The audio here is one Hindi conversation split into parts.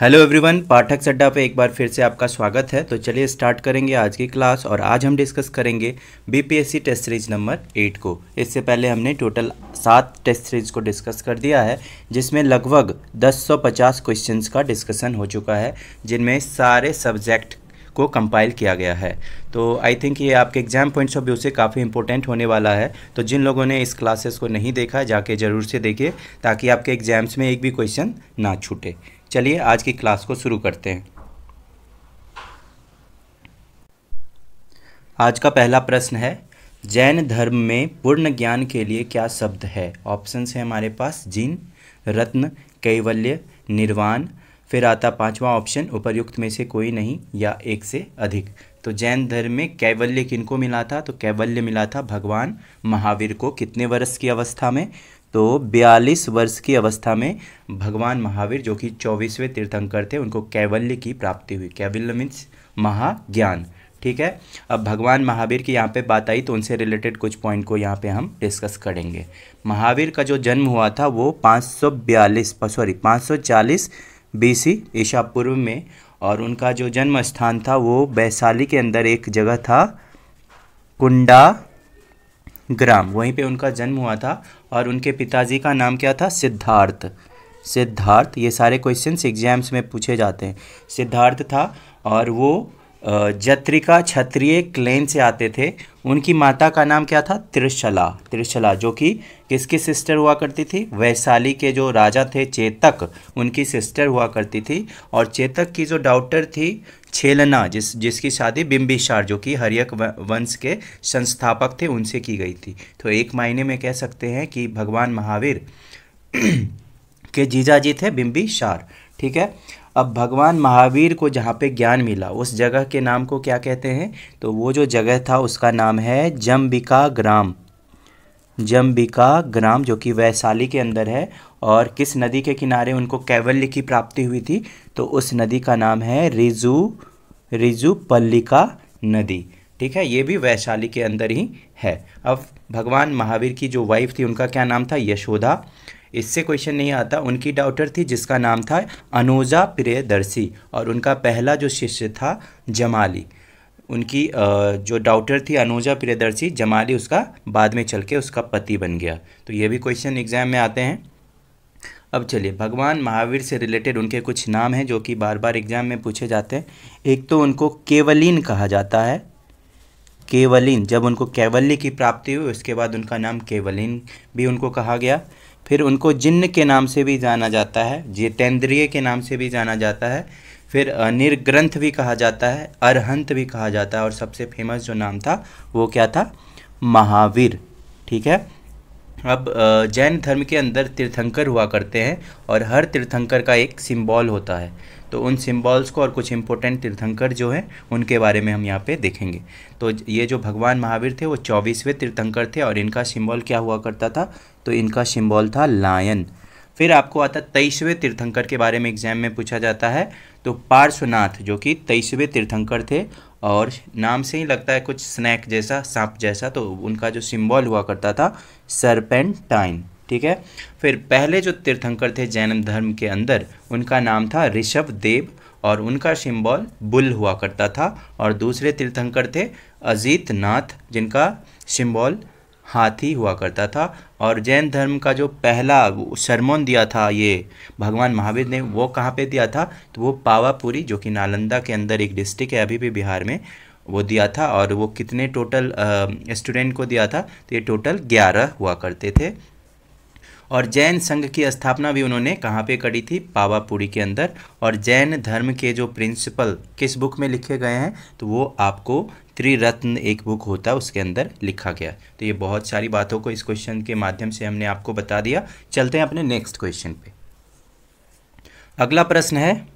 हेलो एवरीवन पाठक सड्डा पे एक बार फिर से आपका स्वागत है तो चलिए स्टार्ट करेंगे आज की क्लास और आज हम डिस्कस करेंगे BPSC test series number eight को इससे पहले हमने टोटल सात टेस्ट सीरीज को डिस्कस कर दिया है जिसमें लगभग 1050 क्वेश्चंस का डिस्कशन हो चुका है जिनमें सारे सब्जेक्ट को कंपाइल किया गया है तो आई थिंक ये आपके एग्जाम पॉइंट्स ऑफ व्यू से काफ़ी इंपॉर्टेंट होने वाला है तो जिन लोगों ने इस क्लासेस को नहीं देखा जाके ज़रूर से देखिए ताकि आपके एग्जाम्स में एक भी क्वेश्चन ना छूटे चलिए आज की क्लास को शुरू करते हैं आज का पहला प्रश्न है जैन धर्म में पूर्ण ज्ञान के लिए क्या शब्द है ऑप्शन है हमारे पास जिन रत्न कैवल्य निर्वाण फिर आता पांचवा ऑप्शन उपर्युक्त में से कोई नहीं या एक से अधिक तो जैन धर्म में कैवल्य किनको मिला था तो कैवल्य मिला था भगवान महावीर को कितने वर्ष की अवस्था में तो 42 वर्ष की अवस्था में भगवान महावीर जो कि 24वें तीर्थंकर थे उनको कैवल्य की प्राप्ति हुई कैवल्य मीन्स महाज्ञान ठीक है अब भगवान महावीर की यहाँ पे बात आई तो उनसे रिलेटेड कुछ पॉइंट को यहाँ पे हम डिस्कस करेंगे महावीर का जो जन्म हुआ था वो 542 सॉरी 540 बीसी ईशा पूर्व में और उनका जो जन्म स्थान था वो वैशाली के अंदर एक जगह था कुंडा ग्राम वहीं पे उनका जन्म हुआ था और उनके पिताजी का नाम क्या था सिद्धार्थ सिद्धार्थ ये सारे क्वेश्चन एग्जाम्स में पूछे जाते हैं सिद्धार्थ था और वो जत्रिका क्षत्रिय क्लेन से आते थे उनकी माता का नाम क्या था त्रिशला त्रिशला जो कि किसकी सिस्टर हुआ करती थी वैशाली के जो राजा थे चेतक उनकी सिस्टर हुआ करती थी और चेतक की जो डॉक्टर थी छेलना जिस जिसकी शादी बिम्बिसार जो कि हरियक वंश के संस्थापक थे उनसे की गई थी तो एक मायने में कह सकते हैं कि भगवान महावीर के जीजा जी थे बिम्बिसार ठीक है अब भगवान महावीर को जहाँ पे ज्ञान मिला उस जगह के नाम को क्या कहते हैं तो वो जो जगह था उसका नाम है जम्बिका ग्राम जम्बिका ग्राम जो कि वैशाली के अंदर है और किस नदी के किनारे उनको कैवल्य की प्राप्ति हुई थी तो उस नदी का नाम है रिजू रिजुपल्लिका पल्लिका नदी ठीक है ये भी वैशाली के अंदर ही है अब भगवान महावीर की जो वाइफ थी उनका क्या नाम था यशोदा इससे क्वेश्चन नहीं आता उनकी डाउटर थी जिसका नाम था अनोजा प्रियदर्शी और उनका पहला जो शिष्य था जमाली उनकी जो डाउटर थी अनुजा प्रियदर्शी जमाली उसका बाद में चल के उसका पति बन गया तो ये भी क्वेश्चन एग्जाम में आते हैं अब चलिए भगवान महावीर से रिलेटेड उनके कुछ नाम हैं जो कि बार बार एग्जाम में पूछे जाते हैं एक तो उनको केवलिन कहा जाता है केवलिन जब उनको केवल्य की प्राप्ति हुई उसके बाद उनका नाम केवलिन भी उनको कहा गया फिर उनको जिन्न के नाम से भी जाना जाता है जितेंद्रिय के नाम से भी जाना जाता है फिर निर्ग्रंथ भी कहा जाता है अरहंत भी कहा जाता है और सबसे फेमस जो नाम था वो क्या था महावीर ठीक है अब जैन धर्म के अंदर तीर्थंकर हुआ करते हैं और हर तीर्थंकर का एक सिंबल होता है तो उन सिंबल्स को और कुछ इंपॉर्टेंट तीर्थंकर जो हैं उनके बारे में हम यहाँ पे देखेंगे तो ये जो भगवान महावीर थे वो चौबीसवें तीर्थंकर थे और इनका सिंबल क्या हुआ करता था तो इनका सिंबल था लायन फिर आपको आता है तेईसवें तीर्थंकर के बारे में एग्जाम में पूछा जाता है तो पार्श्वनाथ जो कि तेईसवें तीर्थंकर थे और नाम से ही लगता है कुछ स्नैक जैसा सांप जैसा तो उनका जो सिंबल हुआ करता था सरपेंटाइन ठीक है फिर पहले जो तीर्थंकर थे जैन धर्म के अंदर उनका नाम था ऋषभ देव और उनका सिंबल बुल हुआ करता था और दूसरे तीर्थंकर थे अजीत नाथ जिनका सिंबल हाथी हुआ करता था और जैन धर्म का जो पहला शर्मोन दिया था ये भगवान महावीर ने वो कहाँ पे दिया था तो वो पावापुरी जो कि नालंदा के अंदर एक डिस्ट्रिक्ट है अभी भी बिहार में वो दिया था और वो कितने टोटल स्टूडेंट को दिया था तो ये टोटल ग्यारह हुआ करते थे और जैन संघ की स्थापना भी उन्होंने कहाँ पे करी थी पावापुरी के अंदर और जैन धर्म के जो प्रिंसिपल किस बुक में लिखे गए हैं तो वो आपको त्रिरत्न एक बुक होता है उसके अंदर लिखा गया तो ये बहुत सारी बातों को इस क्वेश्चन के माध्यम से हमने आपको बता दिया चलते हैं अपने नेक्स्ट क्वेश्चन पे अगला प्रश्न है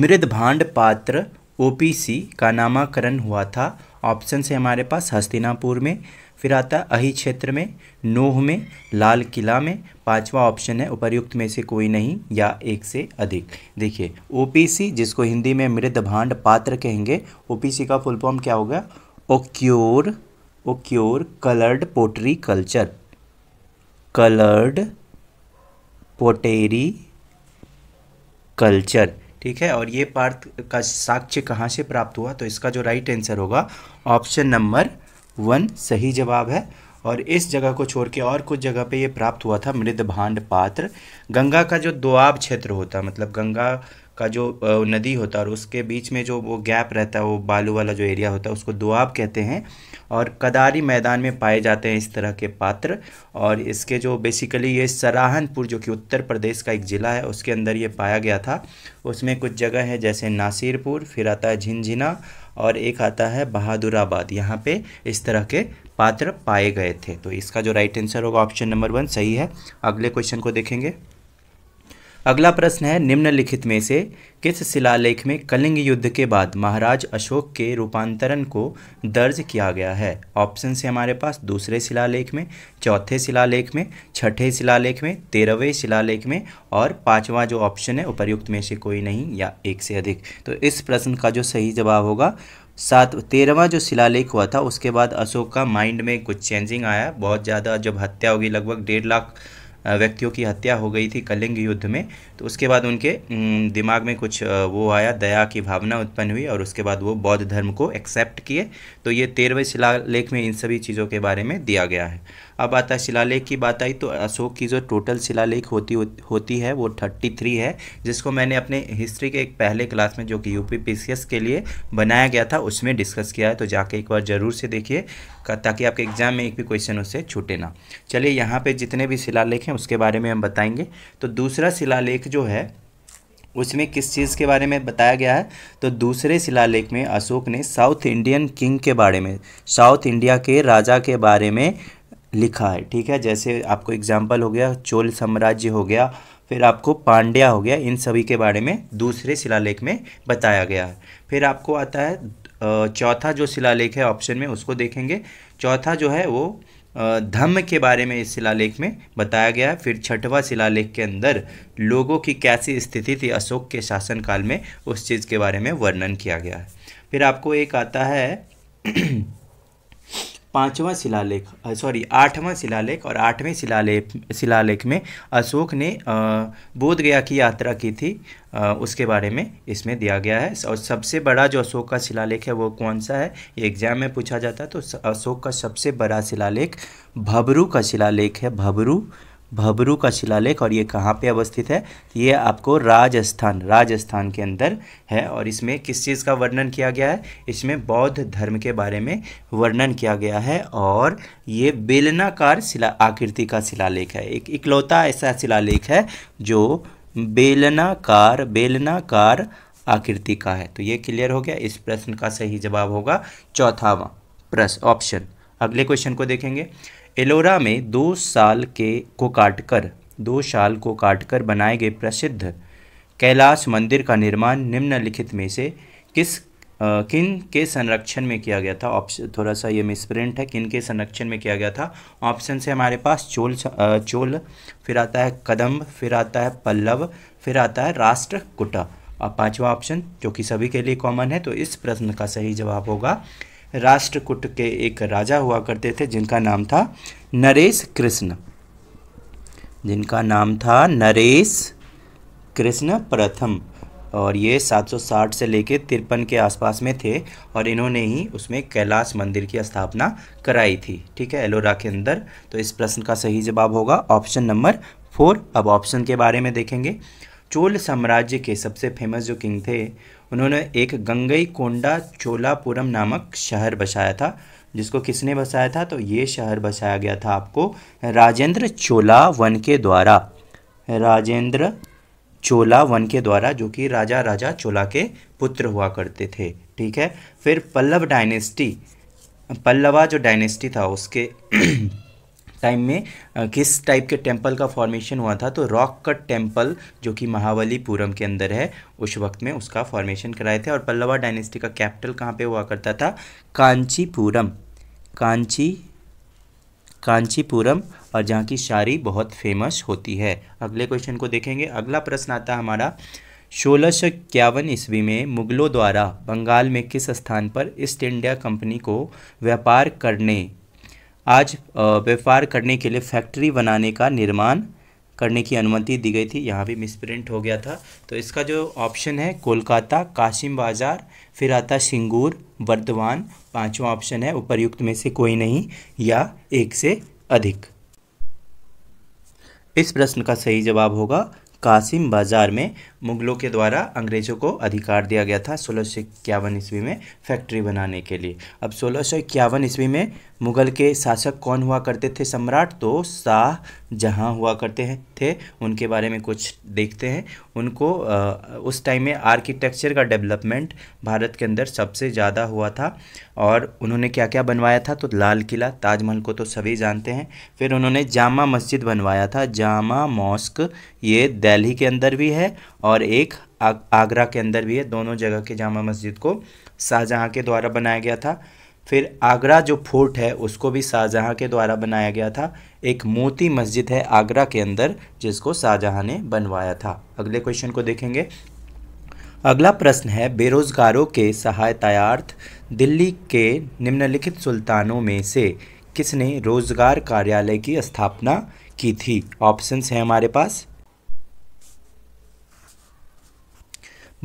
मृद भांड पात्र ओपीसी का नामकरण हुआ था ऑप्शन है हमारे पास हस्तिनापुर में फिर आता है अही क्षेत्र में नोह में लाल किला में पांचवा ऑप्शन है उपर्युक्त में से कोई नहीं या एक से अधिक देखिए ओपीसी जिसको हिंदी में मृद भांड पात्र कहेंगे ओपीसी का फुल फॉर्म क्या होगा ochre ochre coloured pottery culture coloured pottery culture ठीक है और ये पार्थ का साक्ष्य कहाँ से प्राप्त हुआ तो इसका जो राइट आंसर होगा ऑप्शन नंबर वन सही जवाब है और इस जगह को छोड़ के और कुछ जगह पे ये प्राप्त हुआ था मृद भांड पात्र गंगा का जो दोआब क्षेत्र होता मतलब गंगा का जो नदी होता है और उसके बीच में जो वो गैप रहता है वो बालू वाला जो एरिया होता है उसको दुआब कहते हैं और कदारी मैदान में पाए जाते हैं इस तरह के पात्र और इसके जो बेसिकली ये सराहनपुर जो कि उत्तर प्रदेश का एक ज़िला है उसके अंदर ये पाया गया था उसमें कुछ जगह है जैसे नासिरपुर फिर आता है झिनझिना और एक आता है बहादुराबाद यहाँ पे इस तरह के पात्र पाए गए थे तो इसका जो राइट आंसर होगा ऑप्शन नंबर वन सही है अगले क्वेश्चन को देखेंगे अगला प्रश्न है निम्नलिखित में से किस शिलालेख में कलिंग युद्ध के बाद महाराज अशोक के रूपांतरण को दर्ज किया गया है ऑप्शन से हमारे पास दूसरे शिलालेख में चौथे शिलालेख में छठे शिलालेख में तेरहवें शिलालेख में और पांचवा जो ऑप्शन है उपर्युक्त में से कोई नहीं या एक से अधिक तो इस प्रश्न का जो सही जवाब होगा सात तेरहवा जो शिलालेख हुआ था उसके बाद अशोक का माइंड में कुछ चेंजिंग आया बहुत ज़्यादा जब हत्या होगी लगभग डेढ़ लाख व्यक्तियों की हत्या हो गई थी कलिंग युद्ध में तो उसके बाद उनके दिमाग में कुछ वो आया दया की भावना उत्पन्न हुई और उसके बाद वो बौद्ध धर्म को एक्सेप्ट किए तो ये तेरहवें शिलालेख में इन सभी चीज़ों के बारे में दिया गया है अब आता है शिलालेख की बात आई तो अशोक की जो टोटल शिलालेख होती होती है वो थर्टी थ्री है जिसको मैंने अपने हिस्ट्री के एक पहले क्लास में जो कि यू पी के लिए बनाया गया था उसमें डिस्कस किया है तो जाके एक बार ज़रूर से देखिए ताकि आपके एग्जाम में एक भी क्वेश्चन उससे छूटे ना चलिए यहाँ पर जितने भी शिलालेख हैं उसके बारे में हम बताएंगे तो दूसरा शिलालेख जो है उसमें किस चीज़ के बारे में बताया गया है तो दूसरे शिलालेख में अशोक ने साउथ इंडियन किंग के बारे में साउथ इंडिया के राजा के बारे में लिखा है ठीक है जैसे आपको एग्जाम्पल हो गया चोल साम्राज्य हो गया फिर आपको पांड्या हो गया इन सभी के बारे में दूसरे शिलालेख में बताया गया है फिर आपको आता है चौथा जो शिलालेख है ऑप्शन में उसको देखेंगे चौथा जो है वो धम्म के बारे में इस शिलालेख में बताया गया है फिर छठवा शिलालेख के अंदर लोगों की कैसी स्थिति थी अशोक के शासनकाल में उस चीज़ के बारे में वर्णन किया गया है फिर आपको एक आता है पाँचवा शिलालेख सॉरी आठवां शिलालेख और आठवें शिलालेख शिलालेख में अशोक ने बोधगया की यात्रा की थी उसके बारे में इसमें दिया गया है और सबसे बड़ा जो अशोक का शिलालेख है वो कौन सा है ये एग्जाम में पूछा जाता है तो अशोक का सबसे बड़ा शिलालेख भबरू का शिलालेख है भबरू भबरू का शिलालेख और ये कहाँ पे अवस्थित है ये आपको राजस्थान राजस्थान के अंदर है और इसमें किस चीज़ का वर्णन किया गया है इसमें बौद्ध धर्म के बारे में वर्णन किया गया है और ये बेलनाकार शिला आकृति का शिलालेख है एक इकलौता ऐसा शिलालेख है जो बेलनाकार बेलनाकार आकृति का है तो ये क्लियर हो गया इस प्रश्न का सही जवाब होगा चौथावा प्रश्न ऑप्शन अगले क्वेश्चन को देखेंगे एलोरा में दो साल के को काटकर दो साल को काटकर बनाए गए प्रसिद्ध कैलाश मंदिर का निर्माण निम्नलिखित में से किस आ, किन के संरक्षण में किया गया था ऑप्शन थोड़ा सा ये मिसप्रिंट है किन के संरक्षण में किया गया था ऑप्शन से हमारे पास चोल चोल फिर आता है कदम फिर आता है पल्लव फिर आता है राष्ट्रकुटा और पांचवा ऑप्शन जो कि सभी के लिए कॉमन है तो इस प्रश्न का सही जवाब होगा राष्ट्रकूट के एक राजा हुआ करते थे जिनका नाम था नरेश कृष्ण जिनका नाम था नरेश कृष्ण प्रथम और ये 760 से लेके तिरपन के आसपास में थे और इन्होंने ही उसमें कैलाश मंदिर की स्थापना कराई थी ठीक है एलोरा के अंदर तो इस प्रश्न का सही जवाब होगा ऑप्शन नंबर फोर अब ऑप्शन के बारे में देखेंगे चोल साम्राज्य के सबसे फेमस जो किंग थे उन्होंने एक गंगई कोंडा चोलापुरम नामक शहर बसाया था जिसको किसने बसाया था तो ये शहर बसाया गया था आपको राजेंद्र चोला वन के द्वारा राजेंद्र चोला वन के द्वारा जो कि राजा राजा चोला के पुत्र हुआ करते थे ठीक है फिर पल्लव डायनेस्टी पल्लवा जो डायनेस्टी था उसके टाइम में किस टाइप के टेम्पल का फॉर्मेशन हुआ था तो रॉक कट टेम्पल जो कि महाबलीपुरम के अंदर है उस वक्त में उसका फॉर्मेशन कराए थे और पल्लवा डायनेस्टी का कैपिटल कहाँ पे हुआ करता था कांचीपुरम कांची कांचीपुरम और जहाँ की शारी बहुत फेमस होती है अगले क्वेश्चन को देखेंगे अगला प्रश्न आता है हमारा सोलह सौ इक्यावन ईस्वी में मुगलों द्वारा बंगाल में किस स्थान पर ईस्ट इंडिया कंपनी को व्यापार करने आज व्यापार करने के लिए फैक्ट्री बनाने का निर्माण करने की अनुमति दी गई थी यहाँ भी मिसप्रिंट हो गया था तो इसका जो ऑप्शन है कोलकाता काशिम बाज़ार फिर आता सिंगूर वर्धमान पांचवा ऑप्शन है उपरयुक्त में से कोई नहीं या एक से अधिक इस प्रश्न का सही जवाब होगा कासिम बाज़ार में मुगलों के द्वारा अंग्रेज़ों को अधिकार दिया गया था सोलह सौ इक्यावन ईस्वी में फैक्ट्री बनाने के लिए अब सोलह सौ इक्यावन ईस्वी में मुगल के शासक कौन हुआ करते थे सम्राट तो शाह जहाँ हुआ करते हैं थे उनके बारे में कुछ देखते हैं उनको उस टाइम में आर्किटेक्चर का डेवलपमेंट भारत के अंदर सबसे ज़्यादा हुआ था और उन्होंने क्या क्या बनवाया था तो लाल किला ताजमहल को तो सभी जानते हैं फिर उन्होंने जामा मस्जिद बनवाया था जामा मॉस्क ये दिल्ली के अंदर भी है और और एक आगरा के अंदर भी है दोनों जगह के जामा मस्जिद को शाहजहाँ के द्वारा बनाया गया था फिर आगरा जो फोर्ट है उसको भी शाहजहाँ के द्वारा बनाया गया था एक मोती मस्जिद है आगरा के अंदर जिसको शाहजहाँ ने बनवाया था अगले क्वेश्चन को देखेंगे अगला प्रश्न है बेरोजगारों के सहायतायार्थ दिल्ली के निम्नलिखित सुल्तानों में से किसने रोजगार कार्यालय की स्थापना की थी ऑप्शंस हैं हमारे पास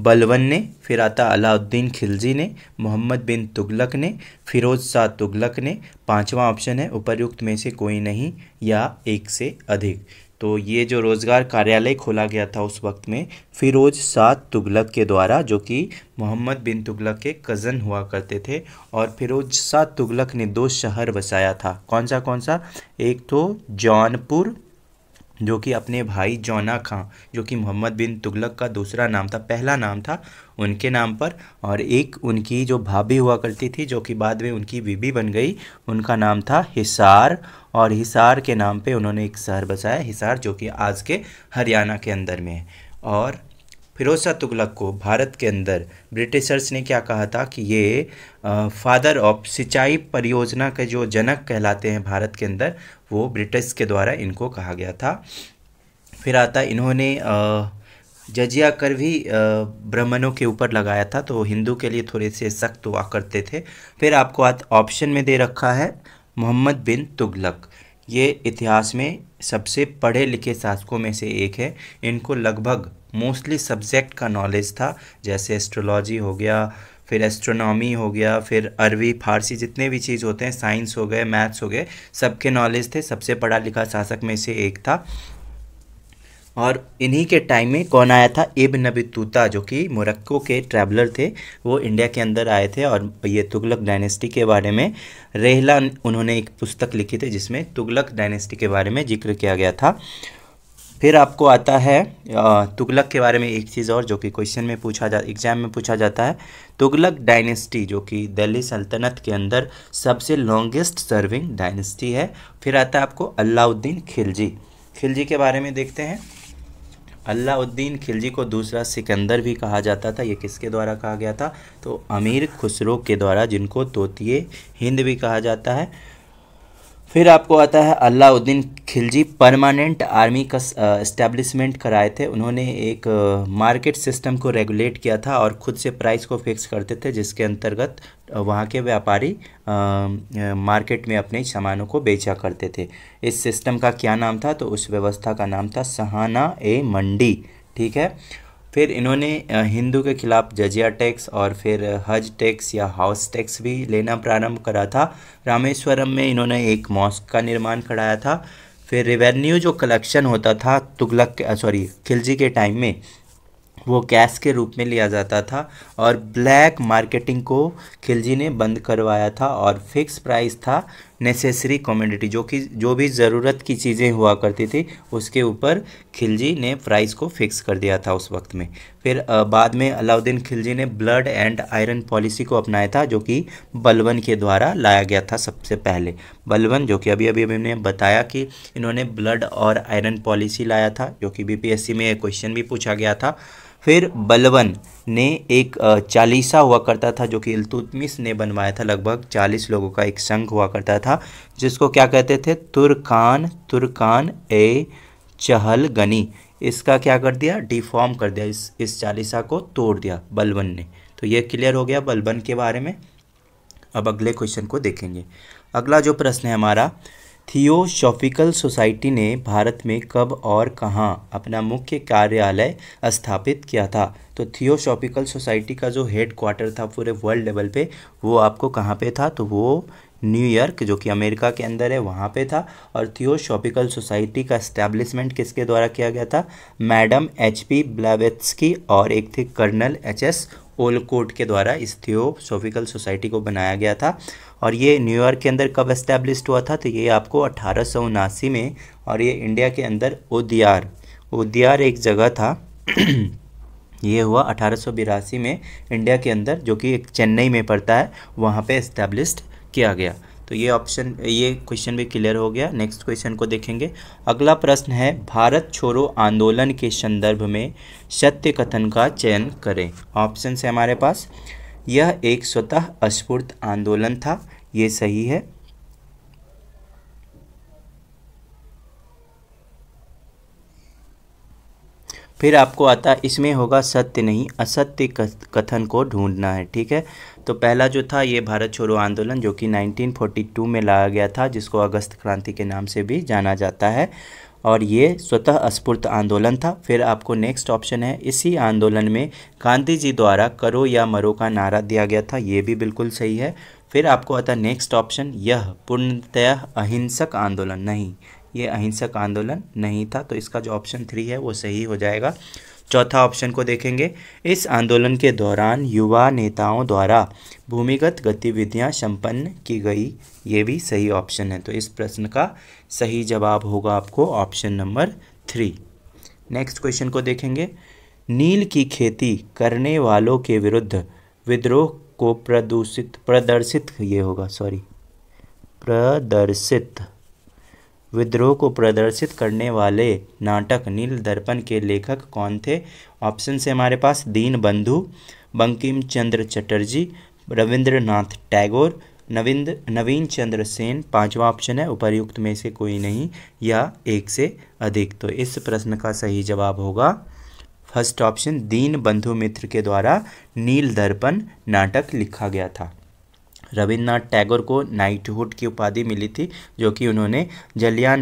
बलवन ने फिर आता अलाउद्दीन खिलजी ने मोहम्मद बिन तुगलक ने फिरोज शाह तुगलक ने पांचवा ऑप्शन है उपरयुक्त में से कोई नहीं या एक से अधिक तो ये जो रोज़गार कार्यालय खोला गया था उस वक्त में फिरोज शाह तुगलक के द्वारा जो कि मोहम्मद बिन तुगलक के कज़न हुआ करते थे और फिरोज शाह तुगलक ने दो शहर बसाया था कौन सा कौन सा एक तो जौनपुर जो कि अपने भाई जौना खां जो कि मोहम्मद बिन तुगलक का दूसरा नाम था पहला नाम था उनके नाम पर और एक उनकी जो भाभी हुआ करती थी जो कि बाद में उनकी बीबी बन गई उनका नाम था हिसार और हिसार के नाम पे उन्होंने एक शहर बसाया हिसार जो कि आज के हरियाणा के अंदर में है और फिरोज शाह तुगलक को भारत के अंदर ब्रिटिशर्स ने क्या कहा था कि ये फादर ऑफ सिंचाई परियोजना के जो जनक कहलाते हैं भारत के अंदर वो ब्रिटिश के द्वारा इनको कहा गया था फिर आता इन्होंने आ, जजिया कर भी ब्राह्मणों के ऊपर लगाया था तो हिंदू के लिए थोड़े से सख्त हुआ करते थे फिर आपको ऑप्शन में दे रखा है मोहम्मद बिन तुगलक ये इतिहास में सबसे पढ़े लिखे शासकों में से एक है इनको लगभग मोस्टली सब्जेक्ट का नॉलेज था जैसे एस्ट्रोलॉजी हो गया फिर एस्ट्रोनॉमी हो गया फिर अरबी फारसी जितने भी चीज़ होते हैं साइंस हो गए मैथ्स हो गए सबके नॉलेज थे सबसे पढ़ा लिखा शासक में से एक था और इन्हीं के टाइम में कौन आया था इब नबी तूता जो कि मोरक्को के ट्रैवलर थे वो इंडिया के अंदर आए थे और ये तुगलक डायनेस्टी के बारे में रेहला उन्होंने एक पुस्तक लिखी थी जिसमें तुगलक डायनेस्टी के बारे में जिक्र किया गया था फिर आपको आता है तुगलक के बारे में एक चीज़ और जो कि क्वेश्चन में पूछा जा एग्जाम में पूछा जाता है तुगलक डायनेस्टी जो कि दिल्ली सल्तनत के अंदर सबसे लॉन्गेस्ट सर्विंग डायनेस्टी है फिर आता है आपको अलाउद्दीन खिलजी खिलजी के बारे में देखते हैं अलाउद्दीन खिलजी को दूसरा सिकंदर भी कहा जाता था ये किसके द्वारा कहा गया था तो अमीर खुसरो के द्वारा जिनको तोतिए हिंद भी कहा जाता है फिर आपको आता है अलाउद्दीन खिलजी परमानेंट आर्मी का इस्टेब्लिशमेंट कराए थे उन्होंने एक मार्केट सिस्टम को रेगुलेट किया था और खुद से प्राइस को फिक्स करते थे जिसके अंतर्गत वहाँ के व्यापारी मार्केट में अपने सामानों को बेचा करते थे इस सिस्टम का क्या नाम था तो उस व्यवस्था का नाम था सहाना ए मंडी ठीक है फिर इन्होंने हिंदू के खिलाफ जजिया टैक्स और फिर हज टैक्स या हाउस टैक्स भी लेना प्रारंभ करा था रामेश्वरम में इन्होंने एक मॉस्क का निर्माण कराया था फिर रेवेन्यू जो कलेक्शन होता था तुगलक सॉरी खिलजी के टाइम में वो कैश के रूप में लिया जाता था और ब्लैक मार्केटिंग को खिलजी ने बंद करवाया था और फिक्स प्राइस था नेसेसरी कमोडिटी जो कि जो भी ज़रूरत की चीज़ें हुआ करती थी उसके ऊपर खिलजी ने प्राइस को फिक्स कर दिया था उस वक्त में फिर बाद में अलाउद्दीन खिलजी ने ब्लड एंड आयरन पॉलिसी को अपनाया था जो कि बलवन के द्वारा लाया गया था सबसे पहले बलवन जो कि अभी अभी हमने बताया कि इन्होंने ब्लड और आयरन पॉलिसी लाया था जो कि बी में क्वेश्चन भी पूछा गया था फिर बलवन ने एक चालीसा हुआ करता था जो कि इलतुतमिस ने बनवाया था लगभग चालीस लोगों का एक संघ हुआ करता था जिसको क्या कहते थे तुर्कान तुर्कान ए चहल गनी इसका क्या कर दिया डिफॉर्म कर दिया इस इस चालीसा को तोड़ दिया बलबन ने तो ये क्लियर हो गया बलबन के बारे में अब अगले क्वेश्चन को देखेंगे अगला जो प्रश्न है हमारा थियोसॉफ़िकल सोसाइटी ने भारत में कब और कहाँ अपना मुख्य कार्यालय स्थापित किया था तो थियोसॉफ़िकल सोसाइटी का जो हेड क्वार्टर था पूरे वर्ल्ड लेवल पे वो आपको कहाँ पे था तो वो न्यूयॉर्क जो कि अमेरिका के अंदर है वहाँ पे था और थियोसॉफ़िकल सोसाइटी का इस्टेब्लिशमेंट किसके द्वारा किया गया था मैडम एच पी की और एक थे कर्नल एच एस कोर्ट के द्वारा इस थियोसोफिकल सोसाइटी को बनाया गया था और ये न्यूयॉर्क के अंदर कब इस्टेब्लिश हुआ था तो ये आपको अठारह में और ये इंडिया के अंदर ओदियार ओदियार एक जगह था ये हुआ अठारह में इंडिया के अंदर जो कि एक चेन्नई में पड़ता है वहाँ पे इस्टेब्लिश किया गया तो ये ऑप्शन ये क्वेश्चन भी क्लियर हो गया नेक्स्ट क्वेश्चन को देखेंगे अगला प्रश्न है भारत छोड़ो आंदोलन के संदर्भ में सत्य कथन का चयन करें ऑप्शन है हमारे पास यह एक स्वतः स्फूर्त आंदोलन था ये सही है फिर आपको आता इसमें होगा सत्य नहीं असत्य कथन को ढूंढना है ठीक है तो पहला जो था ये भारत छोड़ो आंदोलन जो कि 1942 में लाया गया था जिसको अगस्त क्रांति के नाम से भी जाना जाता है और ये स्वतः स्फूर्त आंदोलन था फिर आपको नेक्स्ट ऑप्शन है इसी आंदोलन में गांधी जी द्वारा करो या मरो का नारा दिया गया था ये भी बिल्कुल सही है फिर आपको आता नेक्स्ट ऑप्शन यह पूर्णतः अहिंसक आंदोलन नहीं ये अहिंसक आंदोलन नहीं था तो इसका जो ऑप्शन थ्री है वो सही हो जाएगा चौथा ऑप्शन को देखेंगे इस आंदोलन के दौरान युवा नेताओं द्वारा भूमिगत गतिविधियां संपन्न की गई ये भी सही ऑप्शन है तो इस प्रश्न का सही जवाब होगा आपको option number three next question को देखेंगे नील की खेती करने वालों के विरुद्ध विद्रोह को प्रदूषित प्रदर्शित ये होगा सॉरी प्रदर्शित विद्रोह को प्रदर्शित करने वाले नाटक नील दर्पण के लेखक कौन थे ऑप्शन से हमारे पास दीन बंधु बंकिम चंद्र चटर्जी रविंद्रनाथ टैगोर नविंद नवीन चंद्र सेन पांचवा ऑप्शन है उपरयुक्त में से कोई नहीं या एक से अधिक तो इस प्रश्न का सही जवाब होगा फर्स्ट ऑप्शन दीन बंधु मित्र के द्वारा नील दर्पण नाटक लिखा गया था रविन्द्रनाथ टैगोर को नाइटहुड की उपाधि मिली थी जो कि उन्होंने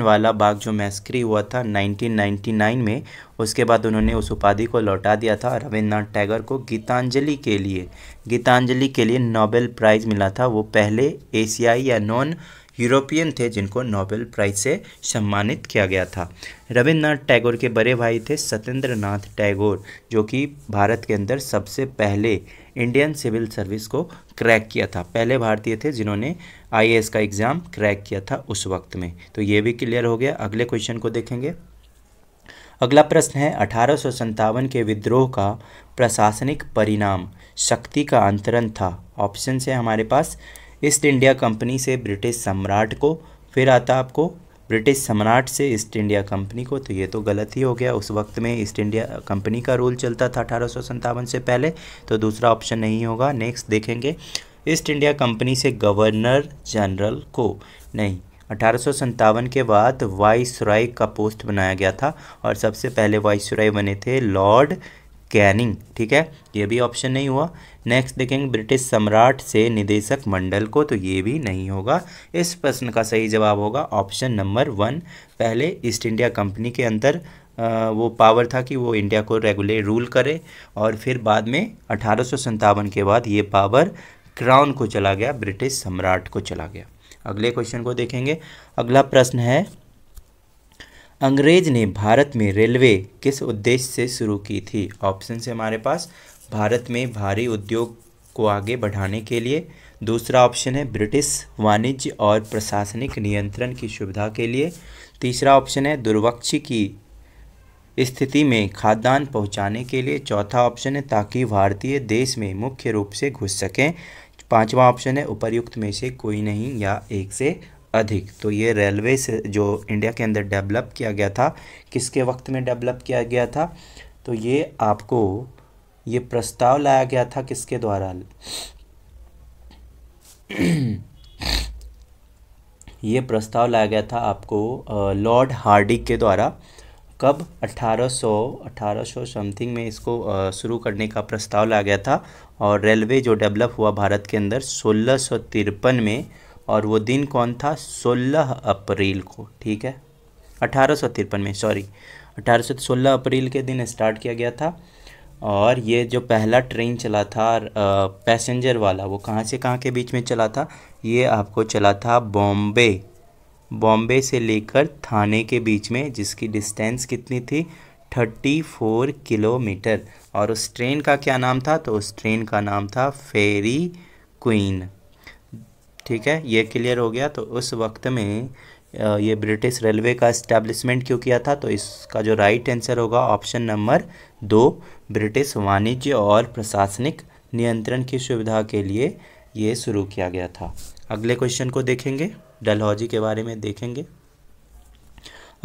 वाला बाग जो मैस्क्री हुआ था 1999 में उसके बाद उन्होंने उस उपाधि को लौटा दिया था रविन्द्रनाथ टैगोर को गीतांजलि के लिए गीतांजलि के लिए नोबेल प्राइज़ मिला था वो पहले एशियाई या नॉन यूरोपियन थे जिनको नोबेल प्राइज से सम्मानित किया गया था रविन्द्रनाथ टैगोर के बड़े भाई थे सत्येंद्र नाथ टैगोर जो कि भारत के अंदर सबसे पहले इंडियन सिविल सर्विस को क्रैक किया था पहले भारतीय थे जिन्होंने आईएएस का एग्ज़ाम क्रैक किया था उस वक्त में तो ये भी क्लियर हो गया अगले क्वेश्चन को देखेंगे अगला प्रश्न है अठारह के विद्रोह का प्रशासनिक परिणाम शक्ति का अंतरण था ऑप्शन से हमारे पास ईस्ट इंडिया कंपनी से ब्रिटिश सम्राट को फिर आता आपको ब्रिटिश सम्राट से ईस्ट इंडिया कंपनी को तो ये तो गलत ही हो गया उस वक्त में ईस्ट इंडिया कंपनी का रूल चलता था अठारह से पहले तो दूसरा ऑप्शन नहीं होगा नेक्स्ट देखेंगे ईस्ट इंडिया कंपनी से गवर्नर जनरल को नहीं अठारह के बाद वाइसराय का पोस्ट बनाया गया था और सबसे पहले वाइसराय बने थे लॉर्ड कैनिंग ठीक है ये भी ऑप्शन नहीं हुआ नेक्स्ट देखेंगे ब्रिटिश सम्राट से निदेशक मंडल को तो ये भी नहीं होगा इस प्रश्न का सही जवाब होगा ऑप्शन नंबर वन पहले ईस्ट इंडिया कंपनी के अंदर वो पावर था कि वो इंडिया को रेगुलेट रूल करे और फिर बाद में अठारह के बाद ये पावर क्राउन को चला गया ब्रिटिश सम्राट को चला गया अगले क्वेश्चन को देखेंगे अगला प्रश्न है अंग्रेज ने भारत में रेलवे किस उद्देश्य से शुरू की थी ऑप्शन से हमारे पास भारत में भारी उद्योग को आगे बढ़ाने के लिए दूसरा ऑप्शन है ब्रिटिश वाणिज्य और प्रशासनिक नियंत्रण की सुविधा के लिए तीसरा ऑप्शन है दुर्वक्ष की स्थिति में खाद्यान्न पहुंचाने के लिए चौथा ऑप्शन है ताकि भारतीय देश में मुख्य रूप से घुस सकें पांचवा ऑप्शन है उपर्युक्त में से कोई नहीं या एक से अधिक तो ये रेलवे से जो इंडिया के अंदर डेवलप किया गया था किसके वक्त में डेवलप किया गया था तो ये आपको ये प्रस्ताव लाया गया था किसके द्वारा ये प्रस्ताव लाया गया था आपको लॉर्ड हार्डिक के द्वारा कब 1800 1800 समथिंग में इसको शुरू करने का प्रस्ताव लाया गया था और रेलवे जो डेवलप हुआ भारत के अंदर सोलह में और वो दिन कौन था 16 अप्रैल को ठीक है अठारह में सॉरी अठारह अप्रैल के दिन स्टार्ट किया गया था और ये जो पहला ट्रेन चला था पैसेंजर वाला वो कहाँ से कहाँ के बीच में चला था ये आपको चला था बॉम्बे बॉम्बे से लेकर थाने के बीच में जिसकी डिस्टेंस कितनी थी 34 किलोमीटर और उस ट्रेन का क्या नाम था तो उस ट्रेन का नाम था फेरी क्वीन ठीक है ये क्लियर हो गया तो उस वक्त में ये ब्रिटिश रेलवे का इस्टेब्लिशमेंट क्यों किया था तो इसका जो राइट आंसर होगा ऑप्शन नंबर दो ब्रिटिश वाणिज्य और प्रशासनिक नियंत्रण की सुविधा के लिए ये शुरू किया गया था अगले क्वेश्चन को देखेंगे डलहौजी के बारे में देखेंगे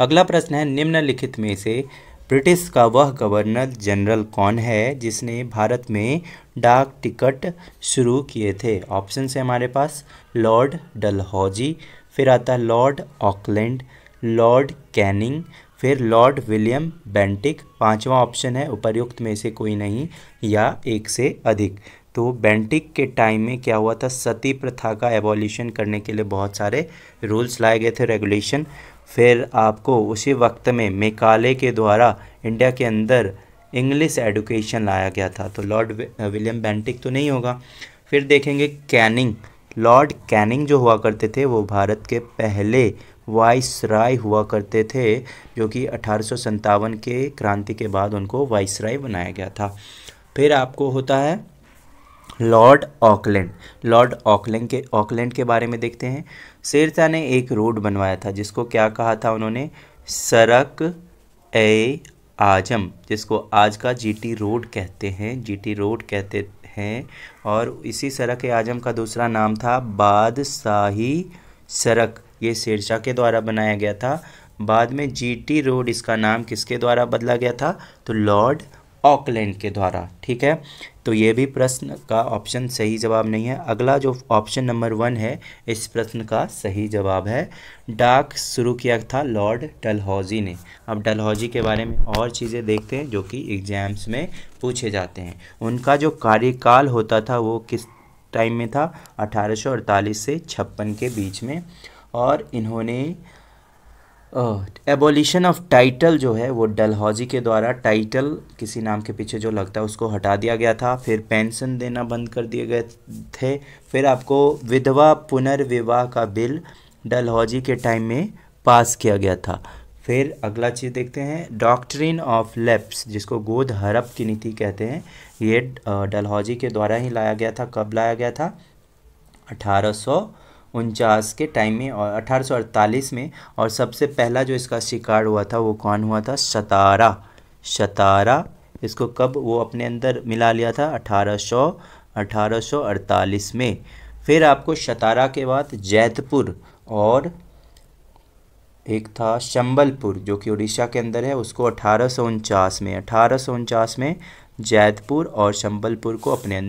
अगला प्रश्न है निम्नलिखित में से ब्रिटिश का वह गवर्नर जनरल कौन है जिसने भारत में डाक टिकट शुरू किए थे ऑप्शन है हमारे पास लॉर्ड डलहौजी फिर आता लॉर्ड ऑकलैंड लॉर्ड कैनिंग फिर लॉर्ड विलियम बेंटिक पांचवा ऑप्शन है उपर्युक्त में से कोई नहीं या एक से अधिक तो बेंटिक के टाइम में क्या हुआ था सती प्रथा का एवोल्यूशन करने के लिए बहुत सारे रूल्स लाए गए थे रेगुलेशन फिर आपको उसी वक्त में मेकाले के द्वारा इंडिया के अंदर इंग्लिश एडुकेशन लाया गया था तो लॉर्ड विलियम बेंटिक तो नहीं होगा फिर देखेंगे कैनिंग लॉर्ड कैनिंग जो हुआ करते थे वो भारत के पहले वाइस राय हुआ करते थे जो कि अठारह के क्रांति के बाद उनको वाइस राय बनाया गया था फिर आपको होता है लॉर्ड ऑकलैंड लॉर्ड ऑकलैंड के ऑकलैंड के बारे में देखते हैं शेरशाह ने एक रोड बनवाया था जिसको क्या कहा था उन्होंने सड़क ए आजम जिसको आज का जीटी रोड कहते हैं जीटी रोड कहते हैं और इसी सड़क ए आजम का दूसरा नाम था बादशाही सड़क ये शेरशाह के द्वारा बनाया गया था बाद में जीटी रोड इसका नाम किसके द्वारा बदला गया था तो लॉर्ड ऑकलैंड के द्वारा ठीक है तो ये भी प्रश्न का ऑप्शन सही जवाब नहीं है अगला जो ऑप्शन नंबर वन है इस प्रश्न का सही जवाब है डाक शुरू किया था लॉर्ड डलहौजी ने अब डलहौजी के बारे में और चीज़ें देखते हैं जो कि एग्जाम्स में पूछे जाते हैं उनका जो कार्यकाल होता था वो किस टाइम में था अठारह से छप्पन के बीच में और इन्होंने एबोलिशन ऑफ टाइटल जो है वो डलहौजी के द्वारा टाइटल किसी नाम के पीछे जो लगता है उसको हटा दिया गया था फिर पेंशन देना बंद कर दिए गए थे फिर आपको विधवा पुनर्विवाह का बिल डलहौजी के टाइम में पास किया गया था फिर अगला चीज़ देखते हैं डॉक्ट्रिन ऑफ लेप्स जिसको गोद हड़प की नीति कहते हैं ये डलहौजी के द्वारा ही लाया गया था कब लाया गया था अठारह उनचास के टाइम में और अठारह में और सबसे पहला जो इसका शिकार हुआ था वो कौन हुआ था सतारा सतारा इसको कब वो अपने अंदर मिला लिया था 1800 1848 में फिर आपको सतारा के बाद जैतपुर और एक था शंबलपुर जो कि उड़ीसा के अंदर है उसको अठारह में अठारह में जैतपुर और संबलपुर को अपने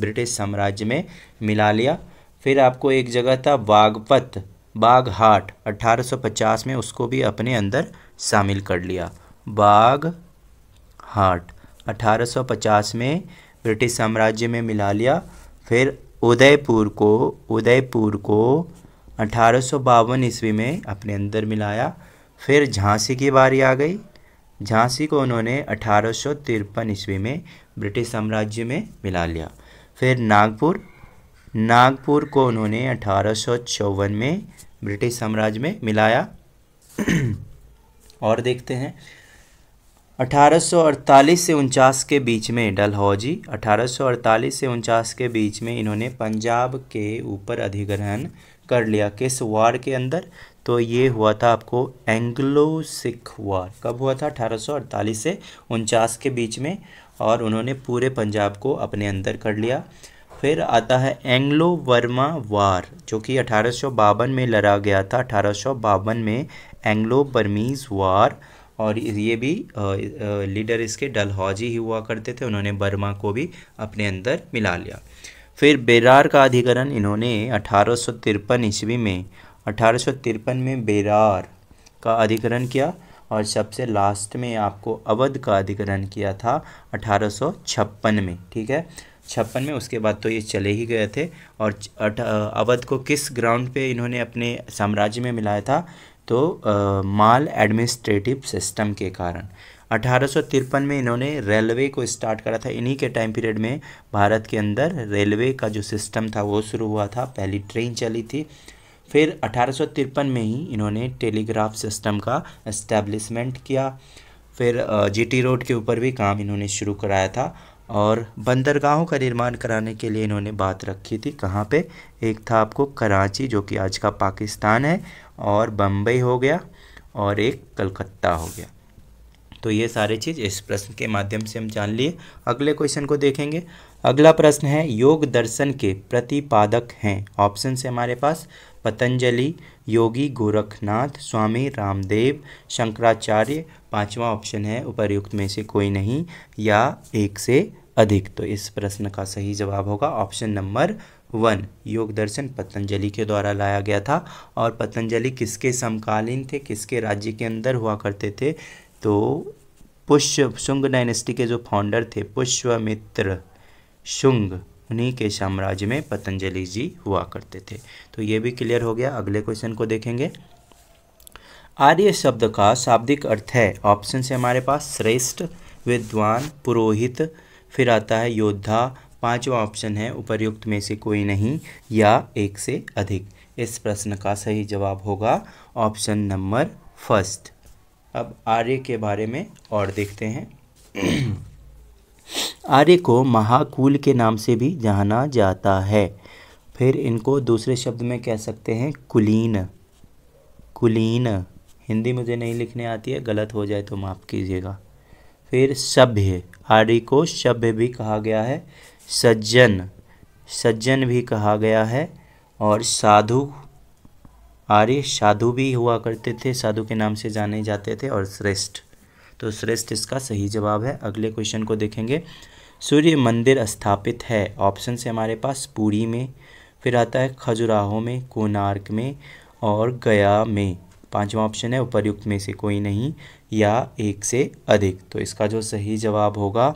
ब्रिटिश साम्राज्य में मिला लिया फिर आपको एक जगह था बागपत बाघ हाट 1850 में उसको भी अपने अंदर शामिल कर लिया बाघ हाट 1850 में ब्रिटिश साम्राज्य में मिला लिया फिर उदयपुर को उदयपुर को अठारह ईस्वी में अपने अंदर मिलाया फिर झांसी की बारी आ गई झांसी को उन्होंने अठारह ईस्वी में ब्रिटिश साम्राज्य में मिला लिया फिर नागपुर नागपुर को उन्होंने अठारह में ब्रिटिश साम्राज्य में मिलाया और देखते हैं 1848 से उनचास के बीच में डलहौजी 1848 से उनचास के बीच में इन्होंने पंजाब के ऊपर अधिग्रहण कर लिया किस वार के अंदर तो ये हुआ था आपको एंग्लो सिख वार कब हुआ था 1848 से उनचास के बीच में और उन्होंने पूरे पंजाब को अपने अंदर कर लिया फिर आता है एंग्लो वर्मा वार जो कि अठारह में लड़ा गया था अठारह में एंग्लो बर्मीज़ वार और ये भी लीडर इसके डलहौजी ही हुआ करते थे उन्होंने बर्मा को भी अपने अंदर मिला लिया फिर बेरार का अधिकरण इन्होंने अठारह ईस्वी में अठारह में बेरार का अधिकरण किया और सबसे लास्ट में आपको अवध का अधिकरण किया था अठारह में ठीक है छप्पन में उसके बाद तो ये चले ही गए थे और अवध को किस ग्राउंड पे इन्होंने अपने साम्राज्य में मिलाया था तो माल एडमिनिस्ट्रेटिव सिस्टम के कारण अठारह में इन्होंने रेलवे को स्टार्ट करा था इन्हीं के टाइम पीरियड में भारत के अंदर रेलवे का जो सिस्टम था वो शुरू हुआ था पहली ट्रेन चली थी फिर अठारह में ही इन्होंने टेलीग्राफ सिस्टम का इस्टेब्लिशमेंट किया फिर जीटी रोड के ऊपर भी काम इन्होंने शुरू कराया था और बंदरगाहों का निर्माण कराने के लिए इन्होंने बात रखी थी कहाँ पे एक था आपको कराची जो कि आज का पाकिस्तान है और बम्बई हो गया और एक कलकत्ता हो गया तो ये सारे चीज़ इस प्रश्न के माध्यम से हम जान लिए अगले क्वेश्चन को देखेंगे अगला प्रश्न है योग दर्शन के प्रतिपादक हैं ऑप्शन से हमारे पास पतंजलि योगी गोरखनाथ स्वामी रामदेव शंकराचार्य पांचवा ऑप्शन है उपर्युक्त में से कोई नहीं या एक से अधिक तो इस प्रश्न का सही जवाब होगा ऑप्शन नंबर वन योग दर्शन पतंजलि के द्वारा लाया गया था और पतंजलि किसके समकालीन थे किसके राज्य के अंदर हुआ करते थे तो पुष्य शुंग डायनेस्टी के जो फाउंडर थे पुष्यमित्र शुंग उन्हीं के साम्राज्य में पतंजलि जी हुआ करते थे तो ये भी क्लियर हो गया अगले क्वेश्चन को देखेंगे आर्य शब्द का शाब्दिक अर्थ है ऑप्शन है हमारे पास श्रेष्ठ विद्वान पुरोहित फिर आता है योद्धा पांचवा ऑप्शन है उपर्युक्त में से कोई नहीं या एक से अधिक इस प्रश्न का सही जवाब होगा ऑप्शन नंबर फर्स्ट अब आर्य के बारे में और देखते हैं आर्य को महाकुल के नाम से भी जाना जाता है फिर इनको दूसरे शब्द में कह सकते हैं कुलीन कुलीन हिंदी मुझे नहीं लिखने आती है गलत हो जाए तो माफ़ कीजिएगा फिर सभ्य आर्य को सभ्य भी कहा गया है सज्जन सज्जन भी कहा गया है और साधु आर्य साधु भी हुआ करते थे साधु के नाम से जाने जाते थे और श्रेष्ठ तो श्रेष्ठ इसका सही जवाब है अगले क्वेश्चन को देखेंगे सूर्य मंदिर स्थापित है ऑप्शन से हमारे पास पूरी में फिर आता है खजुराहो में कोणार्क में और गया में पांचवा ऑप्शन है उपर्युक्त में से कोई नहीं या एक से अधिक तो इसका जो सही जवाब होगा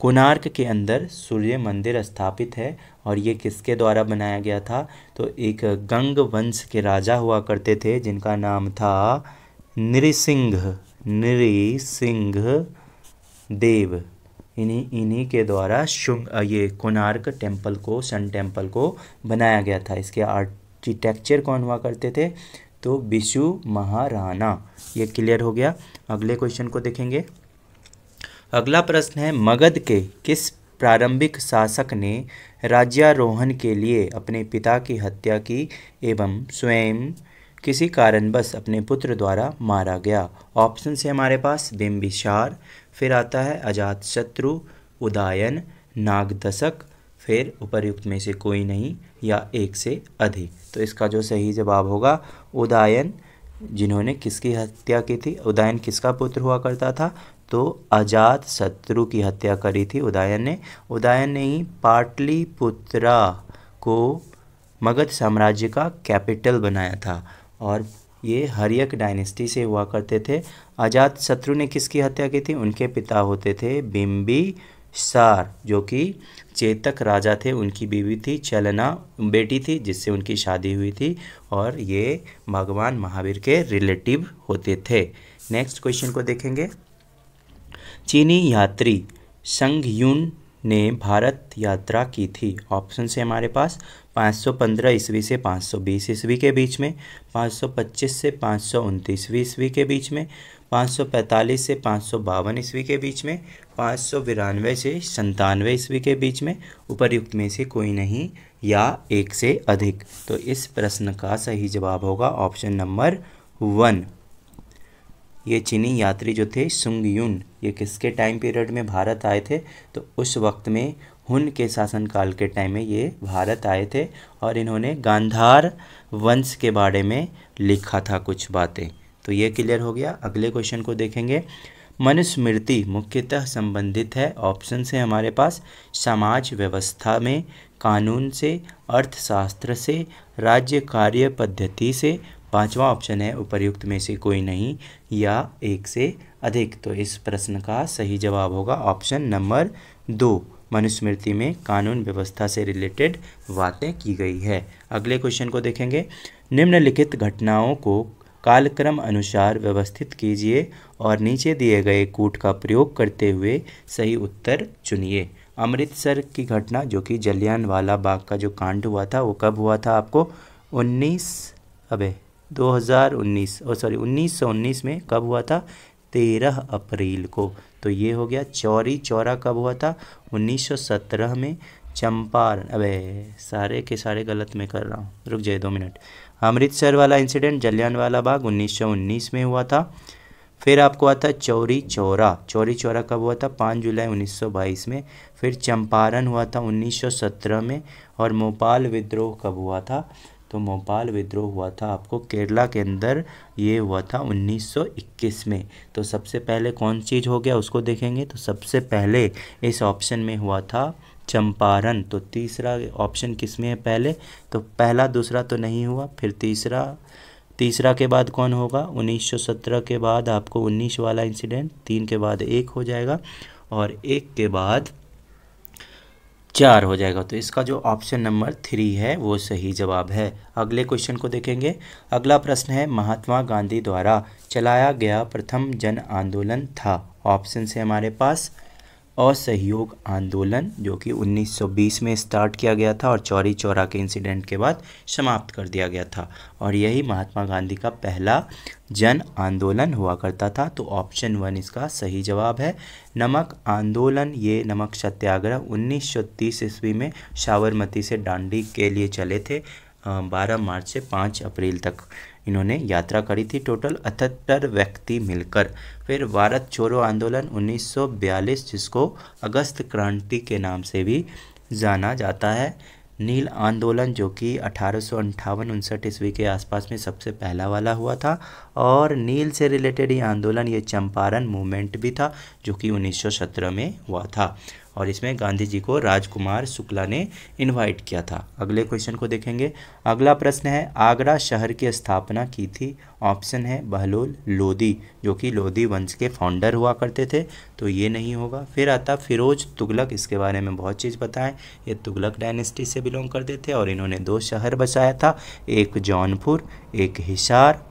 कोणार्क के अंदर सूर्य मंदिर स्थापित है और ये किसके द्वारा बनाया गया था तो एक गंग वंश के राजा हुआ करते थे जिनका नाम था नृसिंह नृसिंह देव इन्हीं इन्हीं के द्वारा शुंग ये कोणार्क टेम्पल को सन टेम्पल को बनाया गया था इसके आर्किटेक्चर कौन हुआ करते थे तो विशु महाराणा ये क्लियर हो गया अगले क्वेश्चन को देखेंगे अगला प्रश्न है मगध के किस प्रारंभिक शासक ने राज्यारोहण के लिए अपने पिता की हत्या की एवं स्वयं किसी कारणवश अपने पुत्र द्वारा मारा गया ऑप्शन से हमारे पास बिम्बिशार फिर आता है अजात शत्रु उदायन नागदशक फिर उपरयुक्त में से कोई नहीं या एक से अधिक तो इसका जो सही जवाब होगा उदायन जिन्होंने किसकी हत्या की थी उदयन किसका पुत्र हुआ करता था तो अजात शत्रु की हत्या करी थी उदयन ने उदयन ने ही पाटली पुत्रा को मगध साम्राज्य का कैपिटल बनाया था और ये हरियक डायनेस्टी से हुआ करते थे अजात शत्रु ने किसकी हत्या की थी उनके पिता होते थे बिम्बी सार जो कि चेतक राजा थे उनकी बीवी थी चलना बेटी थी जिससे उनकी शादी हुई थी और ये भगवान महावीर के रिलेटिव होते थे नेक्स्ट क्वेश्चन को देखेंगे चीनी यात्री संघ यून ने भारत यात्रा की थी ऑप्शन से हमारे पास 515 ईस्वी से 520 ईस्वी के बीच में 525 से पाँच ईस्वी के बीच में 545 से पाँच ईस्वी के बीच में पाँच सौ बिरानवे से संतानवे ईस्वी के बीच में उपरयुक्त में से कोई नहीं या एक से अधिक तो इस प्रश्न का सही जवाब होगा ऑप्शन नंबर वन ये चीनी यात्री जो थे सुंग ये किसके टाइम पीरियड में भारत आए थे तो उस वक्त में हुन के शासनकाल के टाइम में ये भारत आए थे और इन्होंने गांधार वंश के बारे में लिखा था कुछ बातें तो ये क्लियर हो गया अगले क्वेश्चन को देखेंगे मनुस्मृति मुख्यतः संबंधित है ऑप्शन से हमारे पास समाज व्यवस्था में कानून से अर्थशास्त्र से राज्य कार्य पद्धति से पांचवा ऑप्शन है उपर्युक्त में से कोई नहीं या एक से अधिक तो इस प्रश्न का सही जवाब होगा ऑप्शन नंबर दो मनुस्मृति में कानून व्यवस्था से रिलेटेड बातें की गई है अगले क्वेश्चन को देखेंगे निम्नलिखित घटनाओं को कालक्रम अनुसार व्यवस्थित कीजिए और नीचे दिए गए कूट का प्रयोग करते हुए सही उत्तर चुनिए अमृतसर की घटना जो कि वाला बाग का जो कांड हुआ था वो कब हुआ था आपको 19 अबे 2019 और सॉरी 1919 में कब हुआ था तेरह अप्रैल को तो ये हो गया चौरी चौरा कब हुआ था 1917 में चंपारण अबे सारे के सारे गलत में कर रहा हूँ रुक जाए दो मिनट अमृतसर वाला इंसिडेंट वाला बाग 1919 में हुआ था फिर आपको आता चौरी चौरा चौरी चौरा कब हुआ था पाँच जुलाई 1922 में फिर चंपारण हुआ था 1917 में और मोपाल विद्रोह कब हुआ था तो मोपाल विद्रोह हुआ था आपको केरला के अंदर ये हुआ था 1921 में तो सबसे पहले कौन चीज़ हो गया उसको देखेंगे तो सबसे पहले इस ऑप्शन में हुआ था चंपारण तो तीसरा ऑप्शन किस में है पहले तो पहला दूसरा तो नहीं हुआ फिर तीसरा तीसरा के बाद कौन होगा 1917 के बाद आपको 19 वाला इंसिडेंट तीन के बाद एक हो जाएगा और एक के बाद चार हो जाएगा तो इसका जो ऑप्शन नंबर थ्री है वो सही जवाब है अगले क्वेश्चन को देखेंगे अगला प्रश्न है महात्मा गांधी द्वारा चलाया गया प्रथम जन आंदोलन था ऑप्शन से हमारे पास असहयोग आंदोलन जो कि 1920 में स्टार्ट किया गया था और चौरी चौरा के इंसिडेंट के बाद समाप्त कर दिया गया था और यही महात्मा गांधी का पहला जन आंदोलन हुआ करता था तो ऑप्शन वन इसका सही जवाब है नमक आंदोलन ये नमक सत्याग्रह 1930 ईस्वी में साबरमती से डांडी के लिए चले थे बारह मार्च से पाँच अप्रैल तक इन्होंने यात्रा करी थी टोटल अठहत्तर व्यक्ति मिलकर फिर भारत छोड़ो आंदोलन 1942 जिसको अगस्त क्रांति के नाम से भी जाना जाता है नील आंदोलन जो कि अठारह सौ उनसठ ईस्वी के आसपास में सबसे पहला वाला हुआ था और नील से रिलेटेड ये आंदोलन ये चंपारण मूवमेंट भी था जो कि 1917 में हुआ था और इसमें गांधी जी को राजकुमार शुक्ला ने इनवाइट किया था अगले क्वेश्चन को देखेंगे अगला प्रश्न है आगरा शहर की स्थापना की थी ऑप्शन है बहलोल लोधी जो कि लोधी वंश के फाउंडर हुआ करते थे तो ये नहीं होगा फिर आता फिरोज तुगलक इसके बारे में बहुत चीज़ बताएं ये तुगलक डायनेस्टी से बिलोंग करते थे और इन्होंने दो शहर बसाया था एक जौनपुर एक हिसार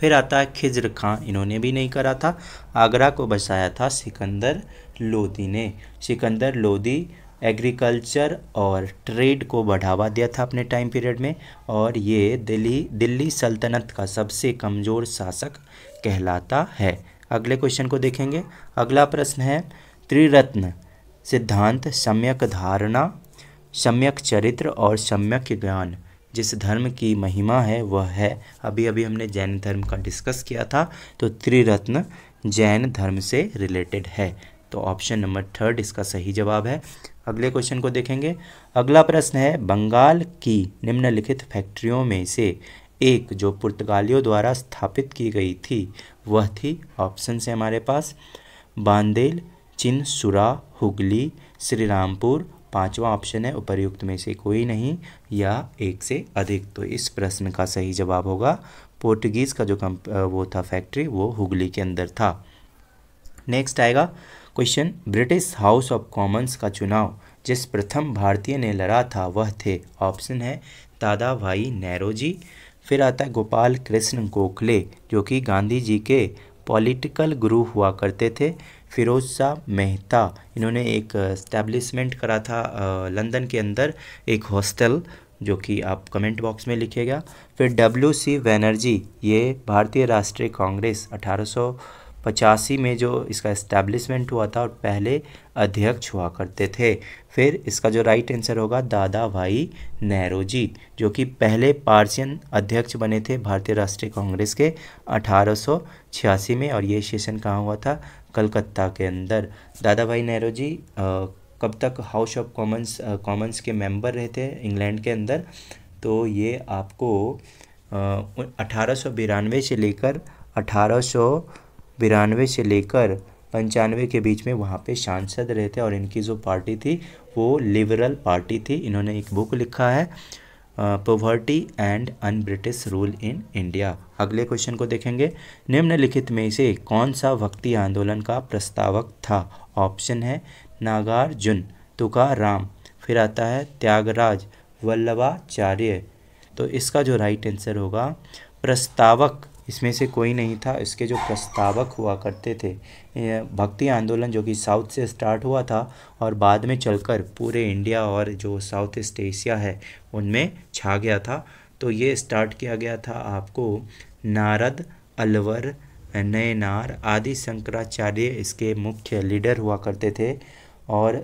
फिर आता है खिजर खां इन्होंने भी नहीं करा था आगरा को बसाया था सिकंदर लोदी ने सिकंदर लोदी एग्रीकल्चर और ट्रेड को बढ़ावा दिया था अपने टाइम पीरियड में और ये दिल्ली दिल्ली सल्तनत का सबसे कमज़ोर शासक कहलाता है अगले क्वेश्चन को देखेंगे अगला प्रश्न है त्रिरत्न सिद्धांत सम्यक धारणा सम्यक चरित्र और सम्यक ज्ञान जिस धर्म की महिमा है वह है अभी अभी हमने जैन धर्म का डिस्कस किया था तो त्रिरत्न जैन धर्म से रिलेटेड है तो ऑप्शन नंबर थर्ड इसका सही जवाब है अगले क्वेश्चन को देखेंगे अगला प्रश्न है बंगाल की निम्नलिखित फैक्ट्रियों में से एक जो पुर्तगालियों द्वारा स्थापित की गई थी वह थी ऑप्शन से हमारे पास बांदेल चिनसुरा हुगली श्रीरामपुर पांचवा ऑप्शन है उपरयुक्त में से कोई नहीं या एक से अधिक तो इस प्रश्न का सही जवाब होगा पोर्टुगीज़ का जो कम वो था फैक्ट्री वो हुगली के अंदर था नेक्स्ट आएगा question British House of Commons का चुनाव जिस प्रथम भारतीय ने लड़ा था वह थे ऑप्शन है दादा भाई नेहरू जी फिर आता है गोपाल कृष्ण गोखले जो कि गांधी जी के पॉलिटिकल गुरु हुआ करते थे फिरोज शाह मेहता इन्होंने एक स्टैब्लिशमेंट करा था लंदन के अंदर एक हॉस्टल जो कि आप कमेंट बॉक्स में लिखेगा फिर डब्ल्यू सी बैनर्जी ये भारतीय राष्ट्रीय कांग्रेस अठारह पचासी में जो इसका इस्टेब्लिशमेंट हुआ था और पहले अध्यक्ष हुआ करते थे फिर इसका जो राइट आंसर होगा दादा भाई नेहरू जी जो कि पहले पार्सियन अध्यक्ष बने थे भारतीय राष्ट्रीय कांग्रेस के 1886 में और ये सेशन कहाँ हुआ था कलकत्ता के अंदर दादा भाई नेहरू जी कब तक हाउस ऑफ कॉमन्स कॉमन्स के मेंबर रहे थे इंग्लैंड के अंदर तो ये आपको अठारह से लेकर अठारह बिरानवे से लेकर पंचानवे के बीच में वहाँ पे सांसद रहे थे और इनकी जो पार्टी थी वो लिबरल पार्टी थी इन्होंने एक बुक लिखा है poverty and un British rule in India अगले क्वेश्चन को देखेंगे निम्नलिखित में से कौन सा भक्ति आंदोलन का प्रस्तावक था ऑप्शन है नागार्जुन तुकाराम फिर आता है त्यागराज वल्लभाचार्य तो इसका जो राइट आंसर होगा प्रस्तावक इसमें से कोई नहीं था इसके जो प्रस्तावक हुआ करते थे भक्ति आंदोलन जो कि साउथ से स्टार्ट हुआ था और बाद में चलकर पूरे इंडिया और जो साउथ ईस्ट एशिया है उनमें छा गया था तो ये स्टार्ट किया गया था आपको नारद अलवर नयनार आदि शंकराचार्य इसके मुख्य लीडर हुआ करते थे और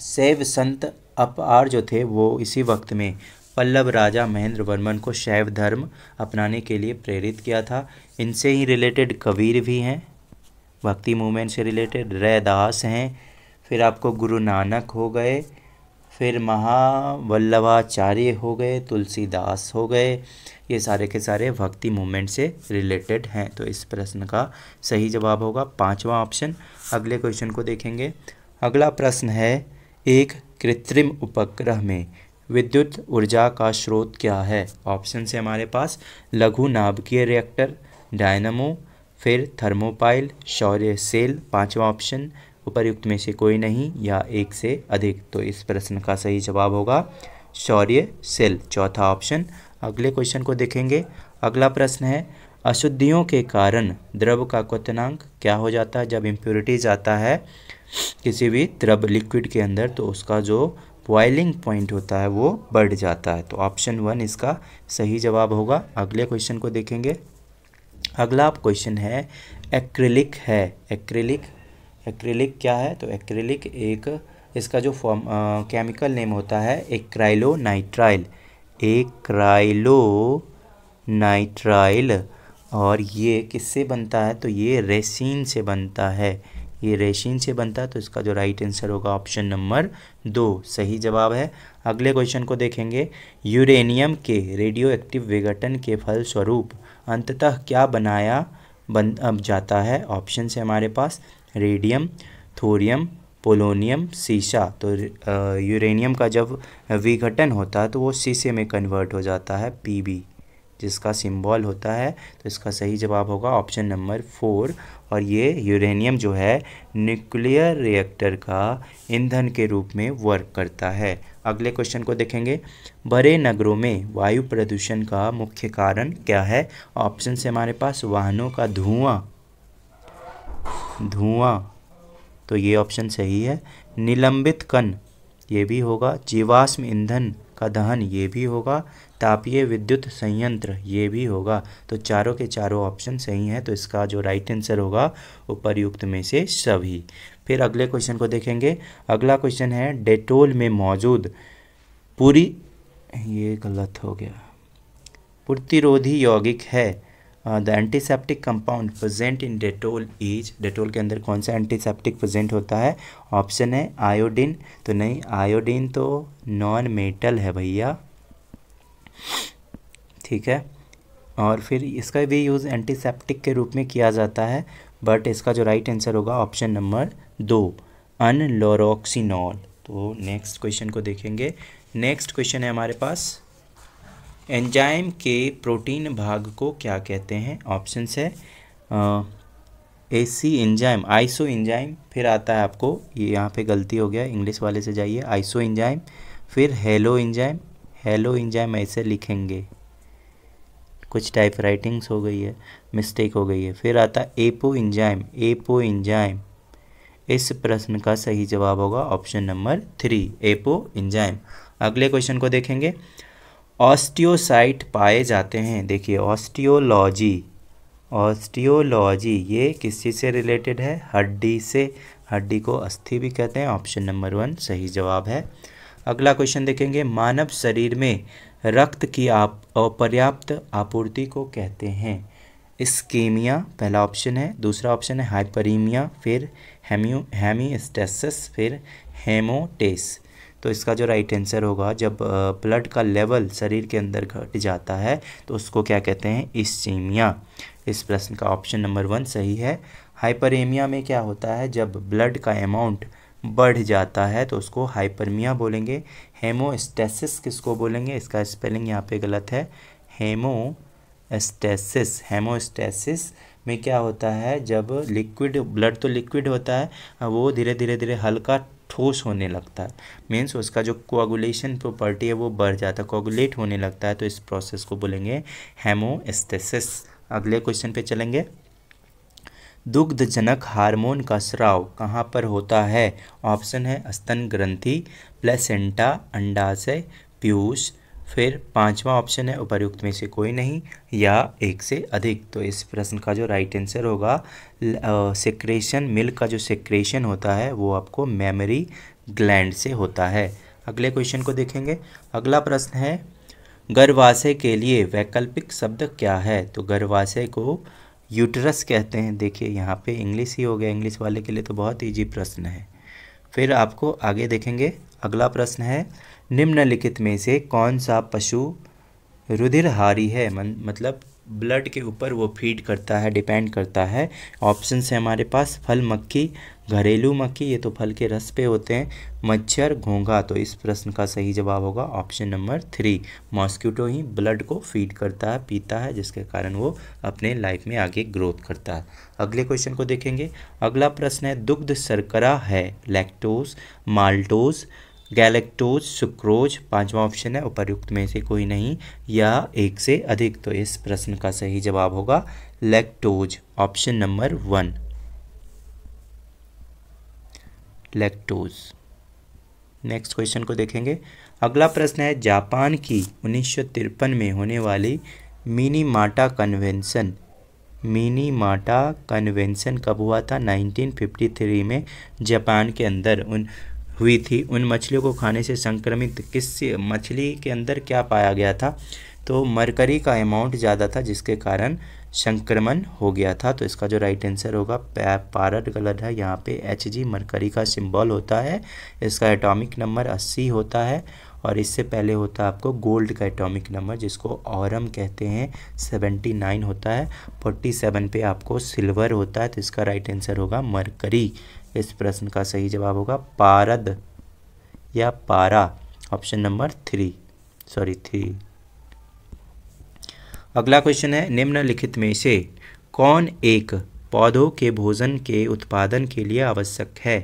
शैव संत अपार जो थे वो इसी वक्त में पल्लव राजा महेंद्र वर्मन को शैव धर्म अपनाने के लिए प्रेरित किया था इनसे ही रिलेटेड कबीर भी हैं भक्ति मूवमेंट से रिलेटेड रैदास हैं फिर आपको गुरु नानक हो गए फिर महावल्लभाचार्य हो गए तुलसीदास हो गए ये सारे के सारे भक्ति मूवमेंट से रिलेटेड हैं तो इस प्रश्न का सही जवाब होगा पांचवा ऑप्शन अगले क्वेश्चन को देखेंगे अगला प्रश्न है एक कृत्रिम उपग्रह में विद्युत ऊर्जा का स्रोत क्या है ऑप्शन से हमारे पास लघु नाभिकीय रिएक्टर डायनमो फिर थर्मोपाइल शौर्य सेल पांचवा ऑप्शन उपरयुक्त में से कोई नहीं या एक से अधिक तो इस प्रश्न का सही जवाब होगा शौर्य सेल चौथा ऑप्शन अगले क्वेश्चन को देखेंगे अगला प्रश्न है अशुद्धियों के कारण द्रव का क्वनांक क्या हो जाता है जब इम्प्योरिटीज आता है किसी भी द्रव लिक्विड के अंदर तो उसका जो बॉइलिंग पॉइंट होता है वो बढ़ जाता है तो ऑप्शन वन इसका सही जवाब होगा अगले क्वेश्चन को देखेंगे अगला आप क्वेश्चन है एक्रिलिक है एक्रिलिक एक्रिलिक क्या है तो एक्रिलिक एक इसका जो फॉर्म केमिकल नेम होता है एक्राइलो नाइट्राइल एक्राइलो नाइट्राइल और ये किससे बनता है तो ये रेसिन से बनता है ये रेशिन से बनता है तो इसका जो राइट आंसर होगा ऑप्शन नंबर दो सही जवाब है अगले क्वेश्चन को देखेंगे यूरेनियम के रेडियो एक्टिव विघटन के फलस्वरूप अंततः क्या बनाया बन अब जाता है ऑप्शन से हमारे पास रेडियम थोरियम पोलोनियम शीशा तो यूरेनियम का जब विघटन होता है तो वो शीशे में कन्वर्ट हो जाता है पीबी जिसका सिंबल होता है तो इसका सही जवाब होगा ऑप्शन नंबर फोर और ये यूरेनियम जो है न्यूक्लियर रिएक्टर का ईंधन के रूप में वर्क करता है अगले क्वेश्चन को देखेंगे बड़े नगरों में वायु प्रदूषण का मुख्य कारण क्या है ऑप्शन से हमारे पास वाहनों का धुआं धुआं तो ये ऑप्शन सही है निलंबित कण ये भी होगा जीवाश्म ईंधन का दहन ये भी होगा तापीय विद्युत संयंत्र ये भी होगा तो चारों के चारों ऑप्शन सही हैं तो इसका जो राइट आंसर होगा उपरयुक्त में से सभी फिर अगले क्वेश्चन को देखेंगे अगला क्वेश्चन है डेटोल में मौजूद पूरी ये गलत हो गया प्रतिरोधी यौगिक है the antiseptic compound present in Dettol is Dettol के अंदर कौन सा एंटीसेप्टिक प्रजेंट होता है ऑप्शन है आयोडीन तो नहीं आयोडीन तो नॉन मेटल है भैया ठीक है और फिर इसका भी यूज़ एंटीसेप्टिक के रूप में किया जाता है बट इसका जो राइट आंसर होगा ऑप्शन नंबर दो अनलोरोक्सिनॉल तो नेक्स्ट क्वेश्चन को देखेंगे नेक्स्ट क्वेश्चन है हमारे पास एंजाइम के प्रोटीन भाग को क्या कहते हैं ऑप्शन है A C enzyme isoenzyme फिर आता है आपको ये यहाँ पे गलती हो गया इंग्लिश वाले से जाइए आइसो एंजाइम फिर हेलो एंजाइम हेलो इंजाइम ऐसे लिखेंगे कुछ टाइप राइटिंग्स हो गई है मिस्टेक हो गई है फिर आता एपो इंजाइम एपो इंजाइम इस प्रश्न का सही जवाब होगा option number three apoenzyme अगले क्वेश्चन को देखेंगे ऑस्टियोसाइट पाए जाते हैं देखिए ऑस्टियोलॉजी ऑस्टियोलॉजी ये किस चीज़ से रिलेटेड है हड्डी से हड्डी को अस्थि भी कहते हैं ऑप्शन नंबर वन सही जवाब है अगला क्वेश्चन देखेंगे मानव शरीर में रक्त की आप अपर्याप्त आपूर्ति को कहते हैं स्केमिया पहला ऑप्शन है दूसरा ऑप्शन है हाइपरीमिया फिर हेम्यू हेमीस्टेसिस फिर हेमोटेस तो इसका जो राइट आंसर होगा जब ब्लड का लेवल शरीर के अंदर घट जाता है तो उसको क्या कहते हैं इस्चीमिया इस प्रश्न का ऑप्शन नंबर वन सही है हाइपरेमिया में क्या होता है जब ब्लड का अमाउंट बढ़ जाता है तो उसको हाइपरमिया बोलेंगे हेमोस्टेसिस किसको बोलेंगे इसका स्पेलिंग यहाँ पे गलत है हेमोस्टेसिस हेमोस्टेसिस में क्या होता है जब लिक्विड ब्लड तो लिक्विड होता है वो धीरे धीरे धीरे हल्का ठोस होने लगता है मीन्स उसका जो कोगुलेशन प्रॉपर्टी है वो बढ़ जाता है कोगुलेट होने लगता है तो इस प्रोसेस को बोलेंगे हेमोस्टेसिस अगले क्वेश्चन पे चलेंगे दुग्धजनक हार्मोन का स्राव कहाँ पर होता है ऑप्शन है स्तन ग्रंथि प्लेसेंटा अंडाशय पीयूष फिर पांचवा ऑप्शन है उपर्युक्त में से कोई नहीं या एक से अधिक तो इस प्रश्न का जो राइट आंसर होगा सेक्रेशन मिल्क का जो सेक्रेशन होता है वो आपको मेमोरी ग्लैंड से होता है अगले क्वेश्चन को देखेंगे अगला प्रश्न है गर्भाशय के लिए वैकल्पिक शब्द क्या है तो गर्भाशय को यूटरस कहते हैं देखिए यहाँ पे इंग्लिश ही हो गया इंग्लिश वाले के लिए तो बहुत ईजी प्रश्न है फिर आपको आगे देखेंगे अगला प्रश्न है निम्नलिखित में से कौन सा पशु रुधिरहारी है मन, मतलब ब्लड के ऊपर वो फीड करता है डिपेंड करता है ऑप्शन है हमारे पास फल मक्खी घरेलू मक्खी ये तो फल के रस पे होते हैं मच्छर घोंघा तो इस प्रश्न का सही जवाब होगा ऑप्शन नंबर थ्री मॉस्क्यूटो ही ब्लड को फीड करता है पीता है जिसके कारण वो अपने लाइफ में आगे ग्रोथ करता है अगले क्वेश्चन को देखेंगे अगला प्रश्न है दुग्ध सरकरा है लैक्टोज माल्टोज गैलेक्टोज सुक्रोज पांचवा ऑप्शन है उपरयुक्त में से कोई नहीं या एक से अधिक तो इस प्रश्न का सही जवाब होगा lactose option number one lactose next question को देखेंगे अगला प्रश्न है जापान की उन्नीस में होने वाली मिनी माटा कन्वेंसन मिनी माटा कन्वेंसन कब हुआ था 1953 में जापान के अंदर उन हुई थी उन मछलियों को खाने से संक्रमित किस मछली के अंदर क्या पाया गया था तो मरकरी का अमाउंट ज़्यादा था जिसके कारण संक्रमण हो गया था तो इसका जो राइट आंसर होगा पारट गलत है यहाँ पे एच जी मरकरी का सिंबल होता है इसका एटॉमिक नंबर 80 होता है और इससे पहले होता है आपको गोल्ड का एटॉमिक नंबर जिसको औरम कहते हैं 79 होता है 47 पे आपको सिल्वर होता है तो इसका राइट आंसर होगा मरकरी इस प्रश्न का सही जवाब होगा पारद या पारा option number three sorry three अगला क्वेश्चन है निम्नलिखित में से कौन एक पौधों के भोजन के उत्पादन के लिए आवश्यक है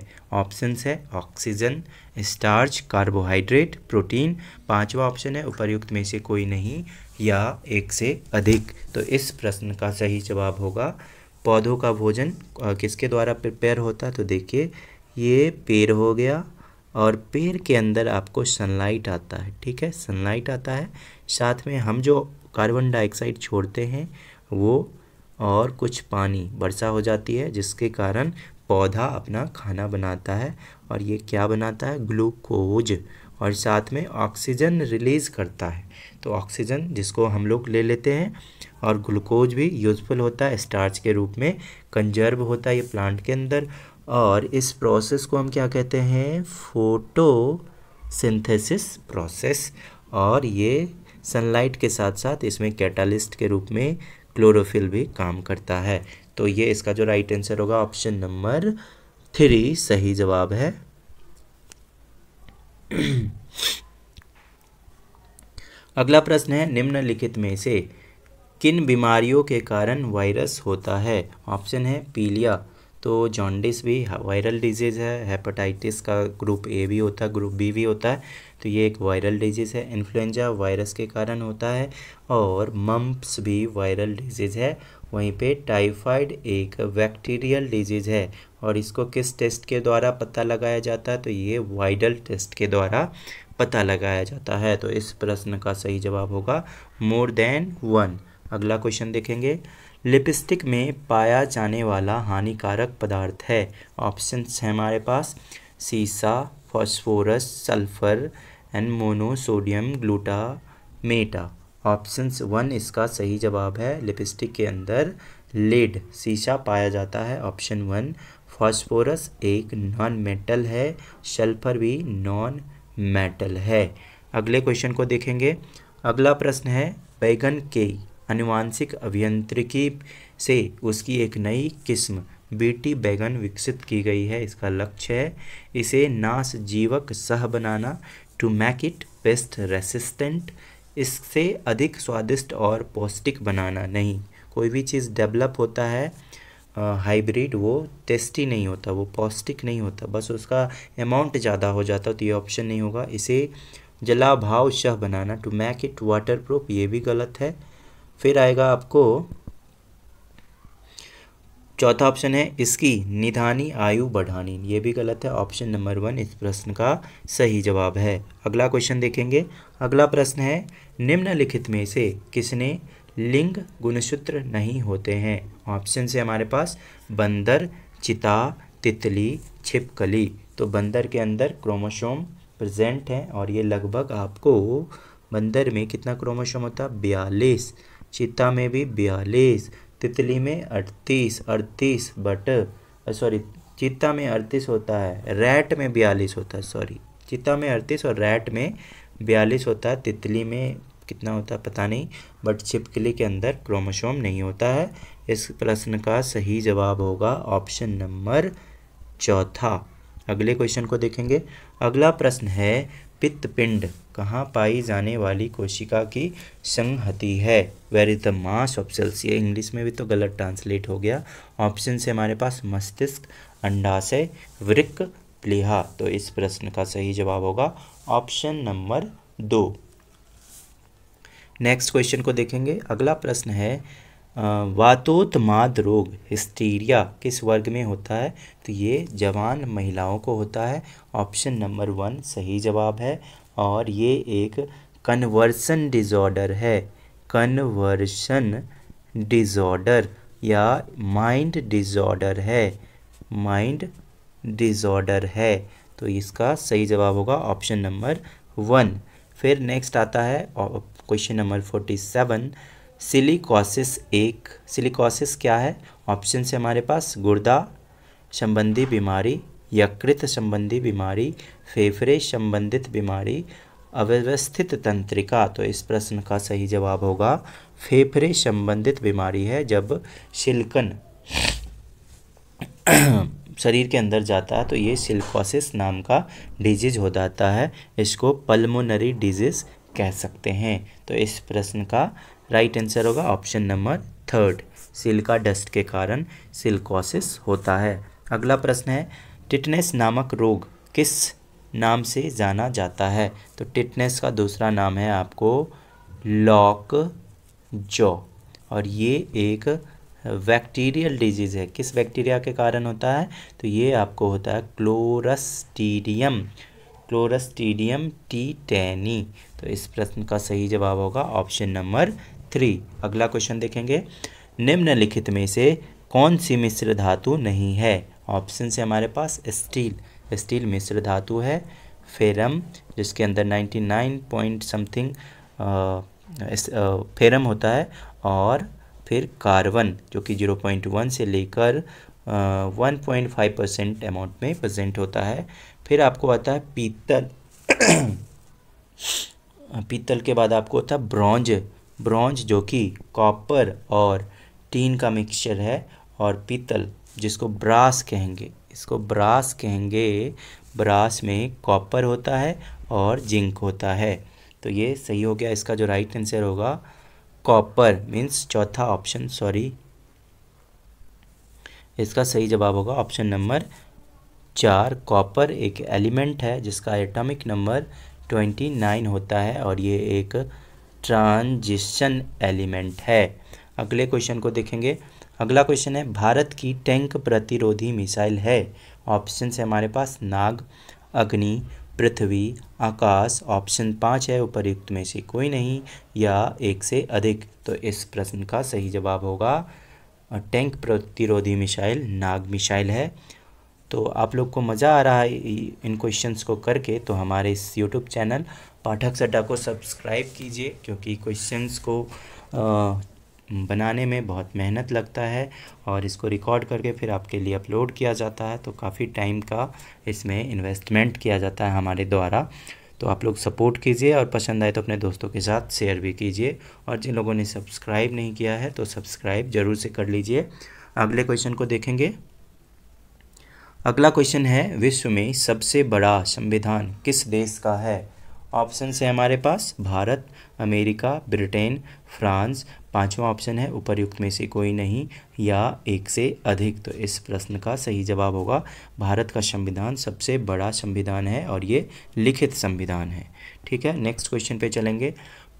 ऑप्शंस है ऑक्सीजन स्टार्च कार्बोहाइड्रेट प्रोटीन पांचवा ऑप्शन है उपर्युक्त में से कोई नहीं या एक से अधिक तो इस प्रश्न का सही जवाब होगा पौधों का भोजन किसके द्वारा प्रिपेयर होता तो देखिए ये पेड़ हो गया और पेड़ के अंदर आपको सनलाइट आता है ठीक है सनलाइट आता है साथ में हम जो कार्बन डाइऑक्साइड छोड़ते हैं वो और कुछ पानी वर्षा हो जाती है जिसके कारण पौधा अपना खाना बनाता है और ये क्या बनाता है ग्लूकोज और साथ में ऑक्सीजन रिलीज़ करता है तो ऑक्सीजन जिसको हम लोग ले लेते हैं और ग्लूकोज भी यूज़फुल होता है स्टार्च के रूप में कंजर्व होता है ये प्लांट के अंदर और इस प्रोसेस को हम क्या कहते हैं फोटो सिंथेसिस प्रोसेस और ये सनलाइट के साथ साथ इसमें कैटालिस्ट के रूप में क्लोरोफिल भी काम करता है तो ये इसका जो राइट आंसर होगा ऑप्शन नंबर थ्री सही जवाब है अगला प्रश्न है निम्नलिखित में से किन बीमारियों के कारण वायरस होता है ऑप्शन है पीलिया तो जॉन्डिस भी वायरल डिजीज़ है हेपेटाइटिस का ग्रुप ए भी होता है ग्रुप बी भी होता है तो ये एक वायरल डिजीज़ है इन्फ्लुएंजा वायरस के कारण होता है और मम्प्स भी वायरल डिजीज़ है वहीं पे टाइफाइड एक बैक्टीरियल डिजीज़ है और इसको किस टेस्ट के द्वारा पता लगाया जाता है तो ये वाइडल टेस्ट के द्वारा पता लगाया जाता है तो इस प्रश्न का सही जवाब होगा मोर देन वन अगला क्वेश्चन देखेंगे लिपस्टिक में पाया जाने वाला हानिकारक पदार्थ है ऑप्शंस हैं हमारे पास सीसा phosphorus sulphur and monosodium glutamate options one इसका सही जवाब है लिपस्टिक के अंदर लेड सीसा पाया जाता है ऑप्शन वन फॉस्फोरस एक नॉन मेटल है सल्फर भी नॉन मेटल है अगले क्वेश्चन को देखेंगे अगला प्रश्न है बैगन के अनुवांशिक अभियंत्रिकी से उसकी एक नई किस्म बीटी बैगन विकसित की गई है इसका लक्ष्य है इसे नाश जीवक सह बनाना to make it pest resistant इससे अधिक स्वादिष्ट और पौष्टिक बनाना नहीं कोई भी चीज़ डेवलप होता है हाइब्रिड वो टेस्टी नहीं होता वो पौष्टिक नहीं होता बस उसका अमाउंट ज़्यादा हो जाता तो ये ऑप्शन नहीं होगा इसे जलाभाव शह बनाना to make it waterproof ये भी गलत है फिर आएगा आपको चौथा ऑप्शन है इसकी निधानी आयु बढ़ानी ये भी गलत है ऑप्शन नंबर वन इस प्रश्न का सही जवाब है अगला क्वेश्चन देखेंगे अगला प्रश्न है निम्नलिखित में से किसने लिंग गुणसूत्र नहीं होते हैं ऑप्शन से हमारे पास बंदर चिता तितली छिपकली तो बंदर के अंदर क्रोमोसोम प्रेजेंट है और ये लगभग आपको बंदर में कितना क्रोमोसोम होता है बयालीस चीता में भी बयालीस तितली में अड़तीस अड़तीस बट सॉरी चीता में अड़तीस होता है रैट में बयालीस होता है सॉरी चीता में अड़तीस और रैट में बयालीस होता है तितली में कितना होता है पता नहीं बट छिपकली के अंदर क्रोमोसोम नहीं होता है इस प्रश्न का सही जवाब होगा ऑप्शन नंबर चौथा अगले क्वेश्चन को देखेंगे अगला प्रश्न है पित्तपिंड कहाँ पाई जाने वाली कोशिका की संहति है where is the mass of cells ये इंग्लिश में भी तो गलत ट्रांसलेट हो गया ऑप्शन से हमारे पास मस्तिष्क अंडाशय वृक्क प्लीहा तो इस प्रश्न का सही जवाब होगा ऑप्शन नंबर दो नेक्स्ट क्वेश्चन को देखेंगे अगला प्रश्न है वातोत्माद रोग हिस्टीरिया किस वर्ग में होता है तो ये जवान महिलाओं को होता है ऑप्शन नंबर वन सही जवाब है और ये एक कन्वर्सन डिज़ॉर्डर है कन्वर्सन डिज़ॉर्डर या माइंड डिज़ॉर्डर है माइंड डिज़ॉर्डर है तो इसका सही जवाब होगा ऑप्शन नंबर वन फिर नेक्स्ट आता है question number forty seven silicosis एक सिलिकॉसिस क्या है ऑप्शन से हमारे पास गुर्दा संबंधी बीमारी यकृत संबंधी बीमारी फेफड़े संबंधित बीमारी अव्यवस्थित तंत्रिका तो इस प्रश्न का सही जवाब होगा फेफड़े संबंधित बीमारी है जब शिल्कन शरीर के अंदर जाता है तो ये सिल्कोसिस नाम का डिजीज हो जाता है इसको पल्मोनरी डिजीज़ कह सकते हैं तो इस प्रश्न का राइट right आंसर होगा option number third silica dust के कारण सिल्कोसिस होता है अगला प्रश्न है टिटनेस नामक रोग किस नाम से जाना जाता है तो टिटनेस का दूसरा नाम है आपको लॉक जॉ और ये एक बैक्टीरियल डिजीज़ है किस बैक्टीरिया के कारण होता है तो ये आपको होता है क्लोरस्टीडियम क्लोरस्टीडियम टैनी तो इस प्रश्न का सही जवाब होगा ऑप्शन नंबर थ्री अगला क्वेश्चन देखेंगे निम्नलिखित में से कौन सी मिश्र धातु नहीं है ऑप्शन से हमारे पास स्टील स्टील मिश्र धातु है फेरम जिसके अंदर ninety nine point something ferrum होता है और फिर कार्बन जो कि जीरो पॉइंट वन से लेकर one point five percent amount में प्रजेंट होता है फिर आपको आता है पीतल पीतल के बाद आपको होता है ब्रॉन्ज ब्रॉन्ज जो कि कॉपर और टीन का मिक्सचर है और पीतल जिसको ब्रास कहेंगे इसको ब्रास कहेंगे ब्रास में कॉपर होता है और जिंक होता है तो ये सही हो गया इसका जो राइट आंसर होगा कॉपर मीन्स चौथा ऑप्शन सॉरी इसका सही जवाब होगा ऑप्शन नंबर चार कॉपर एक एलिमेंट है जिसका एटॉमिक नंबर ट्वेंटी नाइन होता है और ये एक ट्रांजिशन एलिमेंट है अगले क्वेश्चन को देखेंगे अगला क्वेश्चन है भारत की टैंक प्रतिरोधी मिसाइल है ऑप्शन है हमारे पास नाग अग्नि पृथ्वी आकाश ऑप्शन पाँच है उपरयुक्त में से कोई नहीं या एक से अधिक तो इस प्रश्न का सही जवाब होगा टैंक प्रतिरोधी मिसाइल नाग मिसाइल है तो आप लोग को मज़ा आ रहा है इन क्वेश्चंस को करके तो हमारे इस यूट्यूब चैनल पाठक सड्डा को सब्सक्राइब कीजिए क्योंकि क्वेश्चंस को आ, बनाने में बहुत मेहनत लगता है और इसको रिकॉर्ड करके फिर आपके लिए अपलोड किया जाता है तो काफ़ी टाइम का इसमें इन्वेस्टमेंट किया जाता है हमारे द्वारा तो आप लोग सपोर्ट कीजिए और पसंद आए तो अपने दोस्तों के साथ शेयर भी कीजिए और जिन लोगों ने सब्सक्राइब नहीं किया है तो सब्सक्राइब ज़रूर से कर लीजिए अगले क्वेश्चन को देखेंगे अगला क्वेश्चन है विश्व में सबसे बड़ा संविधान किस देश का है ऑप्शन है हमारे पास भारत अमेरिका ब्रिटेन फ्रांस पांचवा ऑप्शन है उपरयुक्त में से कोई नहीं या एक से अधिक तो इस प्रश्न का सही जवाब होगा भारत का संविधान सबसे बड़ा संविधान है और ये लिखित संविधान है ठीक है नेक्स्ट क्वेश्चन पे चलेंगे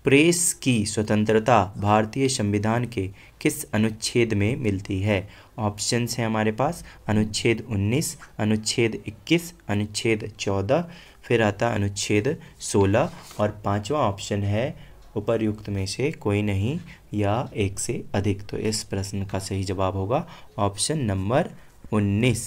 प्रेस की स्वतंत्रता भारतीय संविधान के किस अनुच्छेद में मिलती है ऑप्शंस हैं हमारे पास अनुच्छेद 19 अनुच्छेद 21 अनुच्छेद 14 फिर आता अनुच्छेद 16 और पांचवा ऑप्शन है उपरयुक्त में से कोई नहीं या एक से अधिक तो इस प्रश्न का सही जवाब होगा ऑप्शन नंबर 19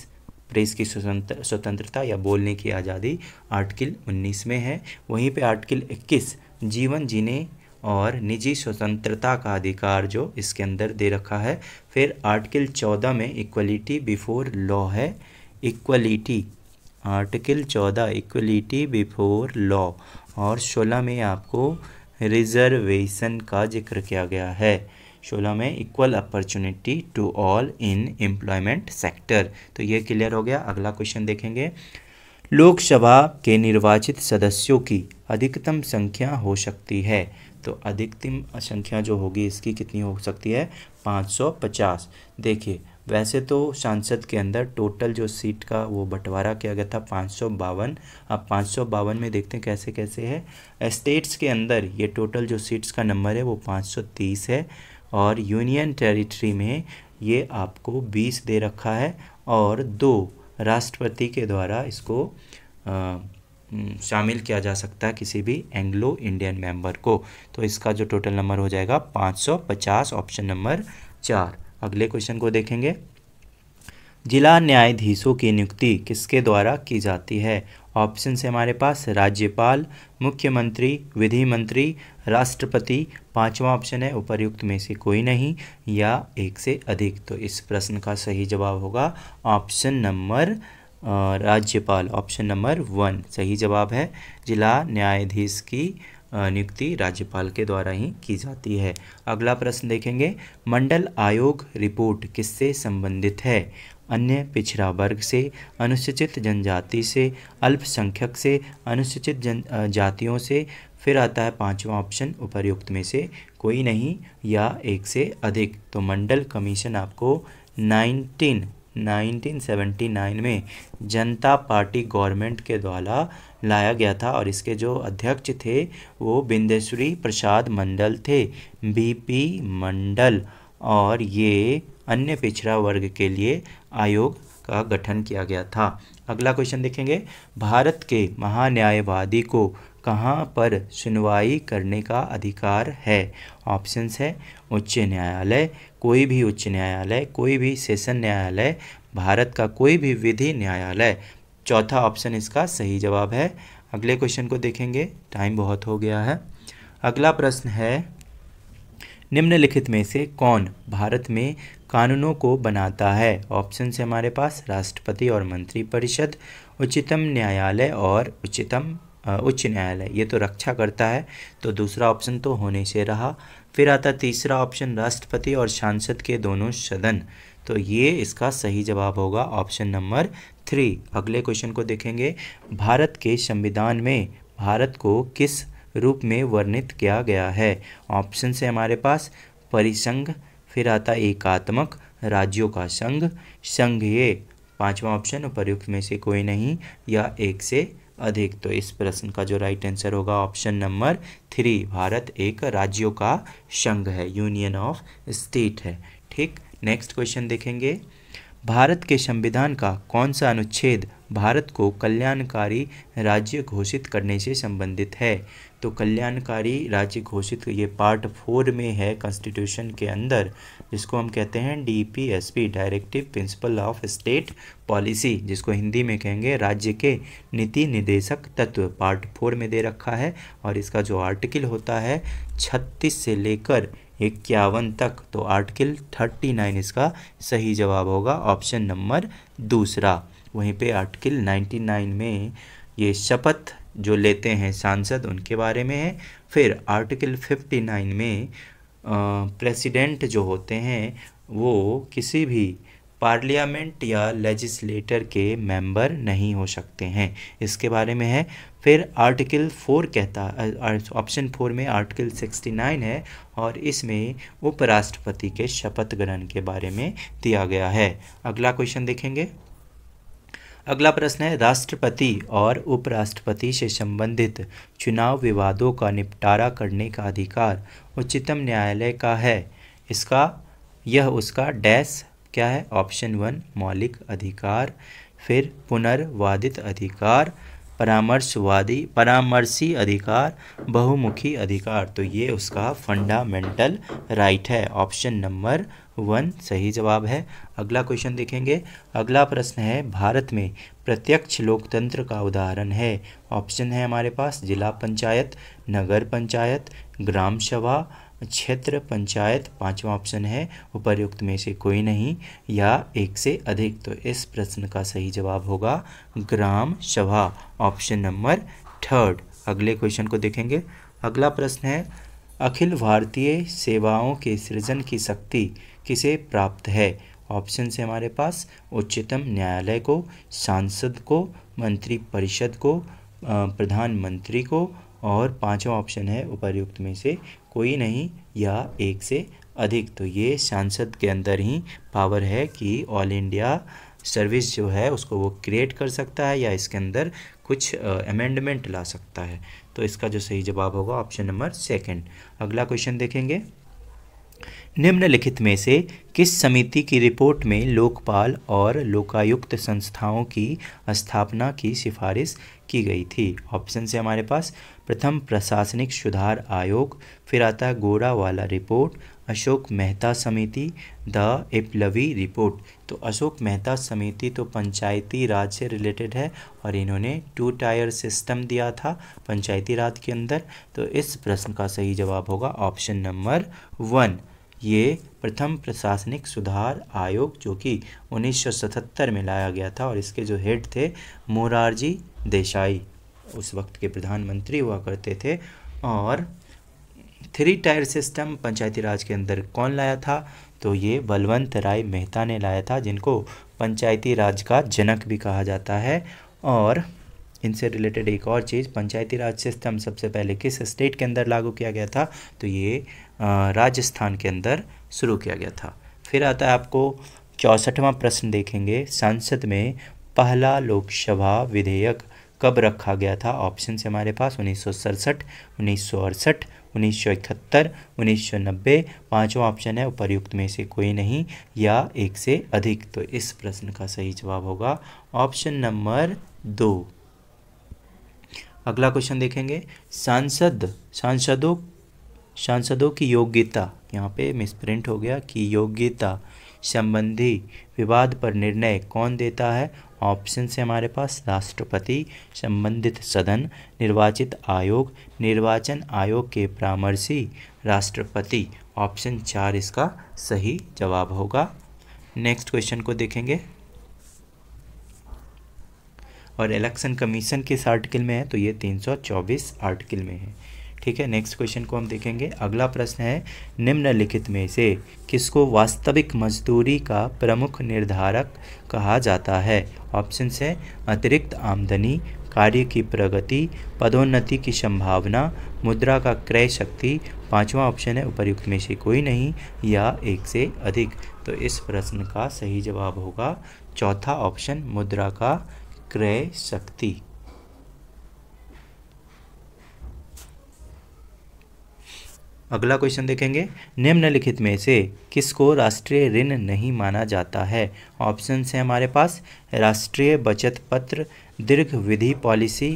प्रेस की स्वतंत्र स्वतंत्रता या बोलने की आज़ादी आर्टिकल 19 में है वहीं पे आर्टिकल 21 जीवन जीने और निजी स्वतंत्रता का अधिकार जो इसके अंदर दे रखा है फिर आर्टिकल चौदह में इक्वलिटी बिफोर लॉ है इक्वलिटी आर्टिकल चौदह इक्वलिटी बिफोर लॉ और सोलह में आपको रिजर्वेशन का जिक्र किया गया है सोलह में equal opportunity to all in employment sector तो ये क्लियर हो गया अगला क्वेश्चन देखेंगे लोकसभा के निर्वाचित सदस्यों की अधिकतम संख्या हो सकती है तो अधिकतम संख्या जो होगी इसकी कितनी हो सकती है 550 देखिए वैसे तो सांसद के अंदर टोटल जो सीट का वो बंटवारा किया गया था पाँच सौ बावन अब पाँच सौ बावन में देखते हैं कैसे कैसे है स्टेट्स के अंदर ये टोटल जो सीट्स का नंबर है वो पाँच सौ तीस है और यूनियन टेरिटरी में ये आपको बीस दे रखा है और दो राष्ट्रपति के द्वारा इसको आ, हम्म, शामिल किया जा सकता है किसी भी एंग्लो इंडियन मेंबर को तो इसका जो टोटल नंबर हो जाएगा 550 ऑप्शन नंबर चार अगले क्वेश्चन को देखेंगे जिला न्यायाधीशों की नियुक्ति किसके द्वारा की जाती है ऑप्शन से हमारे पास राज्यपाल मुख्यमंत्री विधि मंत्री राष्ट्रपति पांचवा ऑप्शन है उपरयुक्त में से कोई नहीं या एक से अधिक तो इस प्रश्न का सही जवाब होगा ऑप्शन नंबर राज्यपाल ऑप्शन नंबर वन सही जवाब है जिला न्यायाधीश की नियुक्ति राज्यपाल के द्वारा ही की जाती है अगला प्रश्न देखेंगे मंडल आयोग रिपोर्ट किससे संबंधित है अन्य पिछड़ा वर्ग से अनुसूचित जनजाति से अल्पसंख्यक से अनुसूचित जन जातियों से फिर आता है पांचवा ऑप्शन उपरयुक्त में से कोई नहीं या एक से अधिक तो मंडल कमीशन आपको नाइनटीन 1979 में जनता पार्टी गवर्नमेंट के द्वारा लाया गया था और इसके जो अध्यक्ष थे वो बिंदेश्वरी प्रसाद मंडल थे बीपी मंडल और ये अन्य पिछड़ा वर्ग के लिए आयोग का गठन किया गया था अगला क्वेश्चन देखेंगे भारत के महान्यायवादी को कहाँ पर सुनवाई करने का अधिकार है ऑप्शंस है उच्च न्यायालय कोई भी उच्च न्यायालय कोई भी सेशन न्यायालय भारत का कोई भी विधि न्यायालय चौथा ऑप्शन इसका सही जवाब है अगले क्वेश्चन को देखेंगे टाइम बहुत हो गया है अगला प्रश्न है निम्नलिखित में से कौन भारत में कानूनों को बनाता है ऑप्शन से हमारे पास राष्ट्रपति और मंत्री परिषद उच्चतम न्यायालय और उच्चतम उच्च न्यायालय ये तो रक्षा करता है तो दूसरा ऑप्शन तो होने से रहा फिर आता तीसरा ऑप्शन राष्ट्रपति और सांसद के दोनों सदन तो ये इसका सही जवाब होगा ऑप्शन नंबर थ्री अगले क्वेश्चन को देखेंगे भारत के संविधान में भारत को किस रूप में वर्णित किया गया है ऑप्शन से हमारे पास परिसंघ फिर आता एकात्मक राज्यों का संघ संघ ये पाँचवा ऑप्शन उपर्युक्त में से कोई नहीं या एक से अधिक तो इस प्रश्न का जो राइट आंसर होगा ऑप्शन नंबर थ्री भारत एक राज्यों का संघ है यूनियन ऑफ स्टेट है ठीक नेक्स्ट क्वेश्चन देखेंगे भारत के संविधान का कौन सा अनुच्छेद भारत को कल्याणकारी राज्य घोषित करने से संबंधित है तो कल्याणकारी राज्य घोषित ये पार्ट फोर में है कॉन्स्टिट्यूशन के अंदर जिसको हम कहते हैं DPSP directive principle of state policy जिसको हिंदी में कहेंगे राज्य के नीति निदेशक तत्व पार्ट फोर में दे रखा है और इसका जो आर्टिकल होता है छत्तीस से लेकर इक्यावन तक तो आर्टिकल थर्टी नाइन इसका सही जवाब होगा ऑप्शन नंबर दूसरा वहीं पे आर्टिकल 99 में ये शपथ जो लेते हैं सांसद उनके बारे में है फिर आर्टिकल 59 में प्रेसिडेंट जो होते हैं वो किसी भी पार्लियामेंट या लेजिस्लेटर के मेंबर नहीं हो सकते हैं इसके बारे में है फिर आर्टिकल फोर कहता ऑप्शन फोर में आर्टिकल सिक्सटी नाइन है और इसमें उपराष्ट्रपति के शपथ ग्रहण के बारे में दिया गया है अगला क्वेश्चन देखेंगे अगला प्रश्न है राष्ट्रपति और उपराष्ट्रपति से संबंधित चुनाव विवादों का निपटारा करने का अधिकार उच्चतम न्यायालय का है इसका यह उसका डैश क्या है ऑप्शन वन मौलिक अधिकार फिर पुनर्वादित अधिकार परामर्शवादी परामर्शी अधिकार बहुमुखी अधिकार तो ये उसका फंडामेंटल राइट है ऑप्शन नंबर वन सही जवाब है अगला क्वेश्चन देखेंगे अगला प्रश्न है भारत में प्रत्यक्ष लोकतंत्र का उदाहरण है ऑप्शन है हमारे पास जिला पंचायत नगर पंचायत ग्राम सभा क्षेत्र पंचायत पांचवा ऑप्शन है उपर्युक्त में से कोई नहीं या एक से अधिक तो इस प्रश्न का सही जवाब होगा gram sabha option number third अगले क्वेश्चन को देखेंगे अगला प्रश्न है अखिल भारतीय सेवाओं के सृजन की शक्ति किसे प्राप्त है ऑप्शन से हमारे पास उच्चतम न्यायालय को सांसद को मंत्री परिषद को प्रधानमंत्री को और पांचवा ऑप्शन है उपर्युक्त में से कोई नहीं या एक से अधिक तो ये सांसद के अंदर ही पावर है कि ऑल इंडिया सर्विस जो है उसको वो क्रिएट कर सकता है या इसके अंदर कुछ अमेंडमेंट ला सकता है तो इसका जो सही जवाब होगा ऑप्शन नंबर सेकंड अगला क्वेश्चन देखेंगे निम्नलिखित में से किस समिति की रिपोर्ट में लोकपाल और लोकायुक्त संस्थाओं की स्थापना की सिफारिश की गई थी ऑप्शन से हमारे पास प्रथम प्रशासनिक सुधार आयोग फिर आता गोरा वाला रिपोर्ट अशोक मेहता समिति द एप्लवी रिपोर्ट तो अशोक मेहता समिति तो पंचायती राज से रिलेटेड है और इन्होंने टू टायर सिस्टम दिया था पंचायती राज के अंदर तो इस प्रश्न का सही जवाब होगा ऑप्शन नंबर वन ये प्रथम प्रशासनिक सुधार आयोग जो कि 1977 में लाया गया था और इसके जो हेड थे मोरारजी देसाई उस वक्त के प्रधानमंत्री हुआ करते थे और three tier system panchayati raj के अंदर कौन लाया था तो ये बलवंत राय मेहता ने लाया था जिनको पंचायती राज का जनक भी कहा जाता है और इनसे रिलेटेड एक और चीज़ पंचायती राज सिस्टम सबसे पहले किस स्टेट के अंदर लागू किया गया था तो ये राजस्थान के अंदर शुरू किया गया था फिर आता है आपको चौंसठवां प्रश्न देखेंगे संसद में पहला लोकसभा विधेयक कब रखा गया था ऑप्शन से हमारे पास उन्नीस सौ सड़सठ उन्नीस सौ अड़सठ उन्नीस सौ इकहत्तर उन्नीस सौ नब्बे पाँचवा ऑप्शन है उपरयुक्त में से कोई नहीं या एक से अधिक तो इस प्रश्न का सही जवाब होगा ऑप्शन नंबर दो अगला क्वेश्चन देखेंगे सांसद सांसदों सांसदों की योग्यता यहाँ पे मिसप्रिंट हो गया कि योग्यता संबंधी विवाद पर निर्णय कौन देता है ऑप्शन से हमारे पास राष्ट्रपति संबंधित सदन निर्वाचित आयोग निर्वाचन आयोग के परामर्शी राष्ट्रपति ऑप्शन चार इसका सही जवाब होगा नेक्स्ट क्वेश्चन को देखेंगे और इलेक्शन कमीशन किस आर्टिकल में है तो ये 324 आर्टिकल में है ठीक है नेक्स्ट क्वेश्चन को हम देखेंगे अगला प्रश्न है निम्नलिखित में से किसको वास्तविक मजदूरी का प्रमुख निर्धारक कहा जाता है ऑप्शन है अतिरिक्त आमदनी कार्य की प्रगति पदोन्नति की संभावना मुद्रा का क्रय शक्ति पांचवा ऑप्शन है उपयुक्त में से कोई नहीं या एक से अधिक तो इस प्रश्न का सही जवाब होगा चौथा ऑप्शन मुद्रा का क्रय शक्ति अगला क्वेश्चन देखेंगे निम्नलिखित में से किसको राष्ट्रीय ऋण नहीं माना जाता है ऑप्शन है हमारे पास राष्ट्रीय बचत पत्र दीर्घ विधि पॉलिसी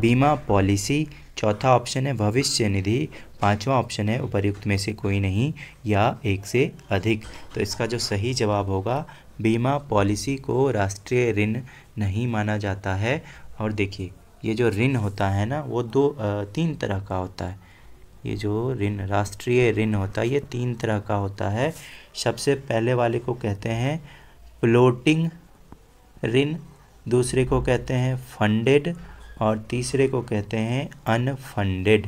बीमा पॉलिसी चौथा ऑप्शन है भविष्य निधि पांचवा ऑप्शन है उपर्युक्त में से कोई नहीं या एक से अधिक तो इसका जो सही जवाब होगा बीमा पॉलिसी को राष्ट्रीय ऋण नहीं माना जाता है और देखिए ये जो ऋण होता है ना वो दो तीन तरह का होता है ये जो ऋण राष्ट्रीय ऋण होता है ये तीन तरह का होता है सबसे पहले वाले को कहते हैं फ्लोटिंग ऋण दूसरे को कहते हैं फंडेड और तीसरे को कहते हैं अनफंडेड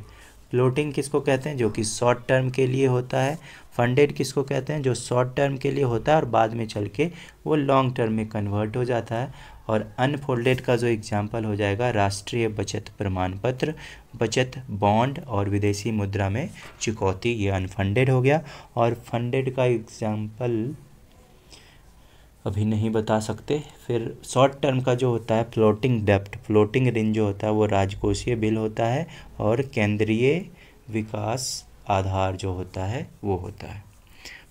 फ्लोटिंग किसको कहते हैं जो कि शॉर्ट टर्म के लिए होता है फंडेड किसको कहते हैं जो शॉर्ट टर्म के लिए होता है और बाद में चल के वो लॉन्ग टर्म में कन्वर्ट हो जाता है और अनफोल्डेड का जो एग्जाम्पल हो जाएगा राष्ट्रीय बचत प्रमाण पत्र बचत बॉन्ड और विदेशी मुद्रा में चुकौती ये अनफंडेड हो गया और फंडेड का एग्जाम्पल अभी नहीं बता सकते फिर शॉर्ट टर्म का जो होता है फ्लोटिंग डेप्ट फ्लोटिंग ऋण जो होता है वो राजकोषीय बिल होता है और केंद्रीय विकास आधार जो होता है वो होता है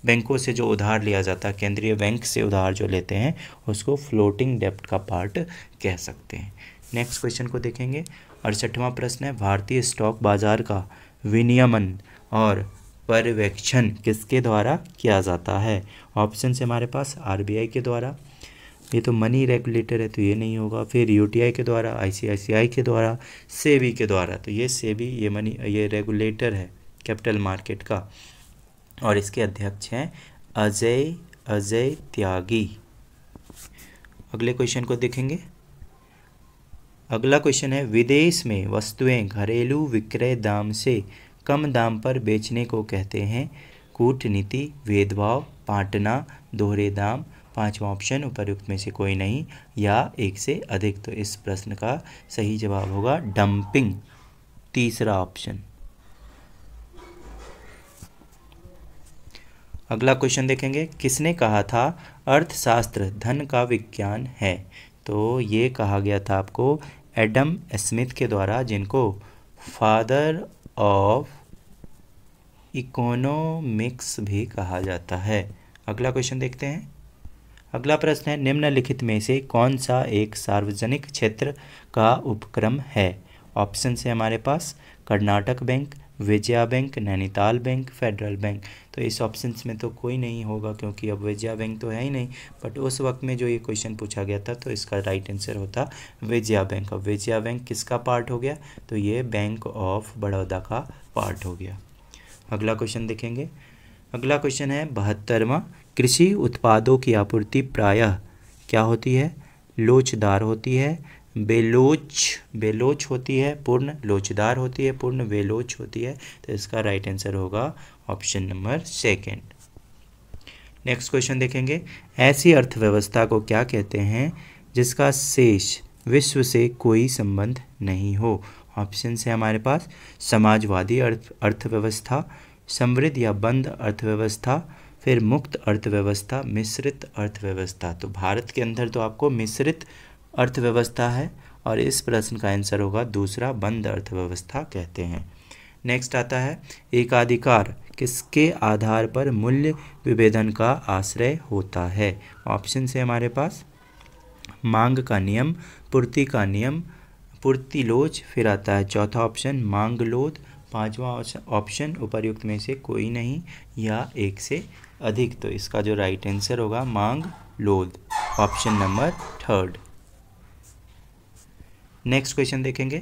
बैंकों से जो उधार लिया जाता है केंद्रीय बैंक से उधार जो लेते हैं उसको फ्लोटिंग डेप्ट का पार्ट कह सकते हैं नेक्स्ट क्वेश्चन को देखेंगे अड़सठवा प्रश्न है भारतीय स्टॉक बाजार का विनियमन और पर्यवेक्षण किसके द्वारा किया जाता है ऑप्शन से हमारे पास आरबीआई के द्वारा ये तो मनी रेगुलेटर है तो ये नहीं होगा फिर यूटीआई के द्वारा आईसीआईसीआई के द्वारा सेबी के द्वारा तो ये सेबी ये मनी ये रेगुलेटर है कैपिटल मार्केट का और इसके अध्यक्ष हैं अजय अजय त्यागी अगले क्वेश्चन को देखेंगे अगला क्वेश्चन है विदेश में वस्तुएं घरेलू विक्रय दाम से कम दाम पर बेचने को कहते हैं कूटनीति भेदभाव पाटना दोहरे दाम पांचवा ऑप्शन उपरुक्त में से कोई नहीं या एक से अधिक तो इस प्रश्न का सही जवाब होगा डंपिंग तीसरा ऑप्शन अगला क्वेश्चन देखेंगे किसने कहा था अर्थशास्त्र धन का विज्ञान है तो ये कहा गया था आपको एडम स्मिथ के द्वारा जिनको फादर ऑफ इकोनॉमिक्स भी कहा जाता है अगला क्वेश्चन देखते हैं अगला प्रश्न है निम्नलिखित में से कौन सा एक सार्वजनिक क्षेत्र का उपक्रम है ऑप्शन है हमारे पास Karnataka bank Vijaya bank Nainital bank federal bank तो इस ऑप्शन में तो कोई नहीं होगा क्योंकि अब विजया बैंक तो है ही नहीं बट उस वक्त में जो ये क्वेश्चन पूछा गया था तो इसका राइट आंसर होता विजया बैंक अब विजया बैंक किसका पार्ट हो गया तो ये बैंक ऑफ बड़ौदा का पार्ट हो गया अगला क्वेश्चन देखेंगे अगला क्वेश्चन है बहत्तरवा कृषि उत्पादों की आपूर्ति प्रायः क्या होती है लोचदार होती है बेलोच बेलोच होती है पूर्ण लोचदार होती है पूर्ण बेलोच होती है तो इसका राइट आंसर होगा option number second next question देखेंगे ऐसी अर्थव्यवस्था को क्या कहते हैं जिसका शेष विश्व से कोई संबंध नहीं हो ऑप्शन है हमारे पास समाजवादी अर्थ अर्थव्यवस्था समृद्ध या बंद अर्थव्यवस्था फिर मुक्त अर्थव्यवस्था मिश्रित अर्थव्यवस्था तो भारत के अंदर तो आपको मिश्रित अर्थव्यवस्था है और इस प्रश्न का आंसर होगा दूसरा बंद अर्थव्यवस्था कहते हैं नेक्स्ट आता है एकाधिकार किसके आधार पर मूल्य विभेदन का आश्रय होता है ऑप्शन से हमारे पास मांग का नियम पूर्ति का नियम पूर्ति लोच फिर आता है चौथा ऑप्शन मांग लोध पांचवा ऑप्शन उपरयुक्त में से कोई नहीं या एक से अधिक तो इसका जो राइट आंसर होगा मांग लोध option number third next question देखेंगे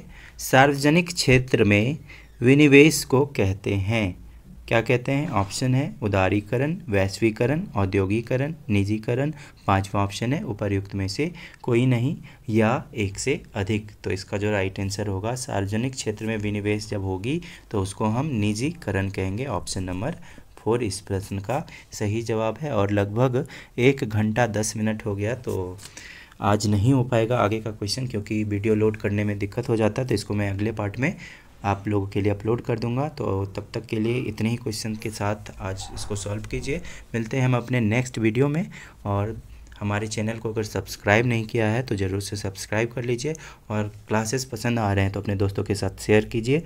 सार्वजनिक क्षेत्र में विनिवेश को कहते हैं क्या कहते हैं ऑप्शन है उदारीकरण वैश्वीकरण औद्योगिकरण निजीकरण पांचवा ऑप्शन है उपरयुक्त में से कोई नहीं या एक से अधिक तो इसका जो राइट आंसर होगा सार्वजनिक क्षेत्र में विनिवेश जब होगी तो उसको हम निजीकरण कहेंगे ऑप्शन नंबर फोर इस प्रश्न का सही जवाब है और लगभग एक घंटा दस मिनट हो गया तो आज नहीं हो पाएगा आगे का क्वेश्चन क्योंकि वीडियो लोड करने में दिक्कत हो जाता है तो इसको मैं अगले पार्ट में आप लोगों के लिए अपलोड कर दूंगा तो तब तक के लिए इतने ही क्वेश्चन के साथ आज इसको सॉल्व कीजिए मिलते हैं हम अपने नेक्स्ट वीडियो में और हमारे चैनल को अगर सब्सक्राइब नहीं किया है तो ज़रूर से सब्सक्राइब कर लीजिए और क्लासेस पसंद आ रहे हैं तो अपने दोस्तों के साथ शेयर कीजिए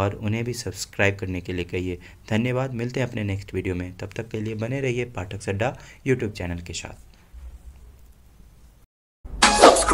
और उन्हें भी सब्सक्राइब करने के लिए कहिए धन्यवाद मिलते हैं अपने नेक्स्ट वीडियो में तब तक के लिए बने रहिए पाठक सड्डा यूट्यूब चैनल के साथ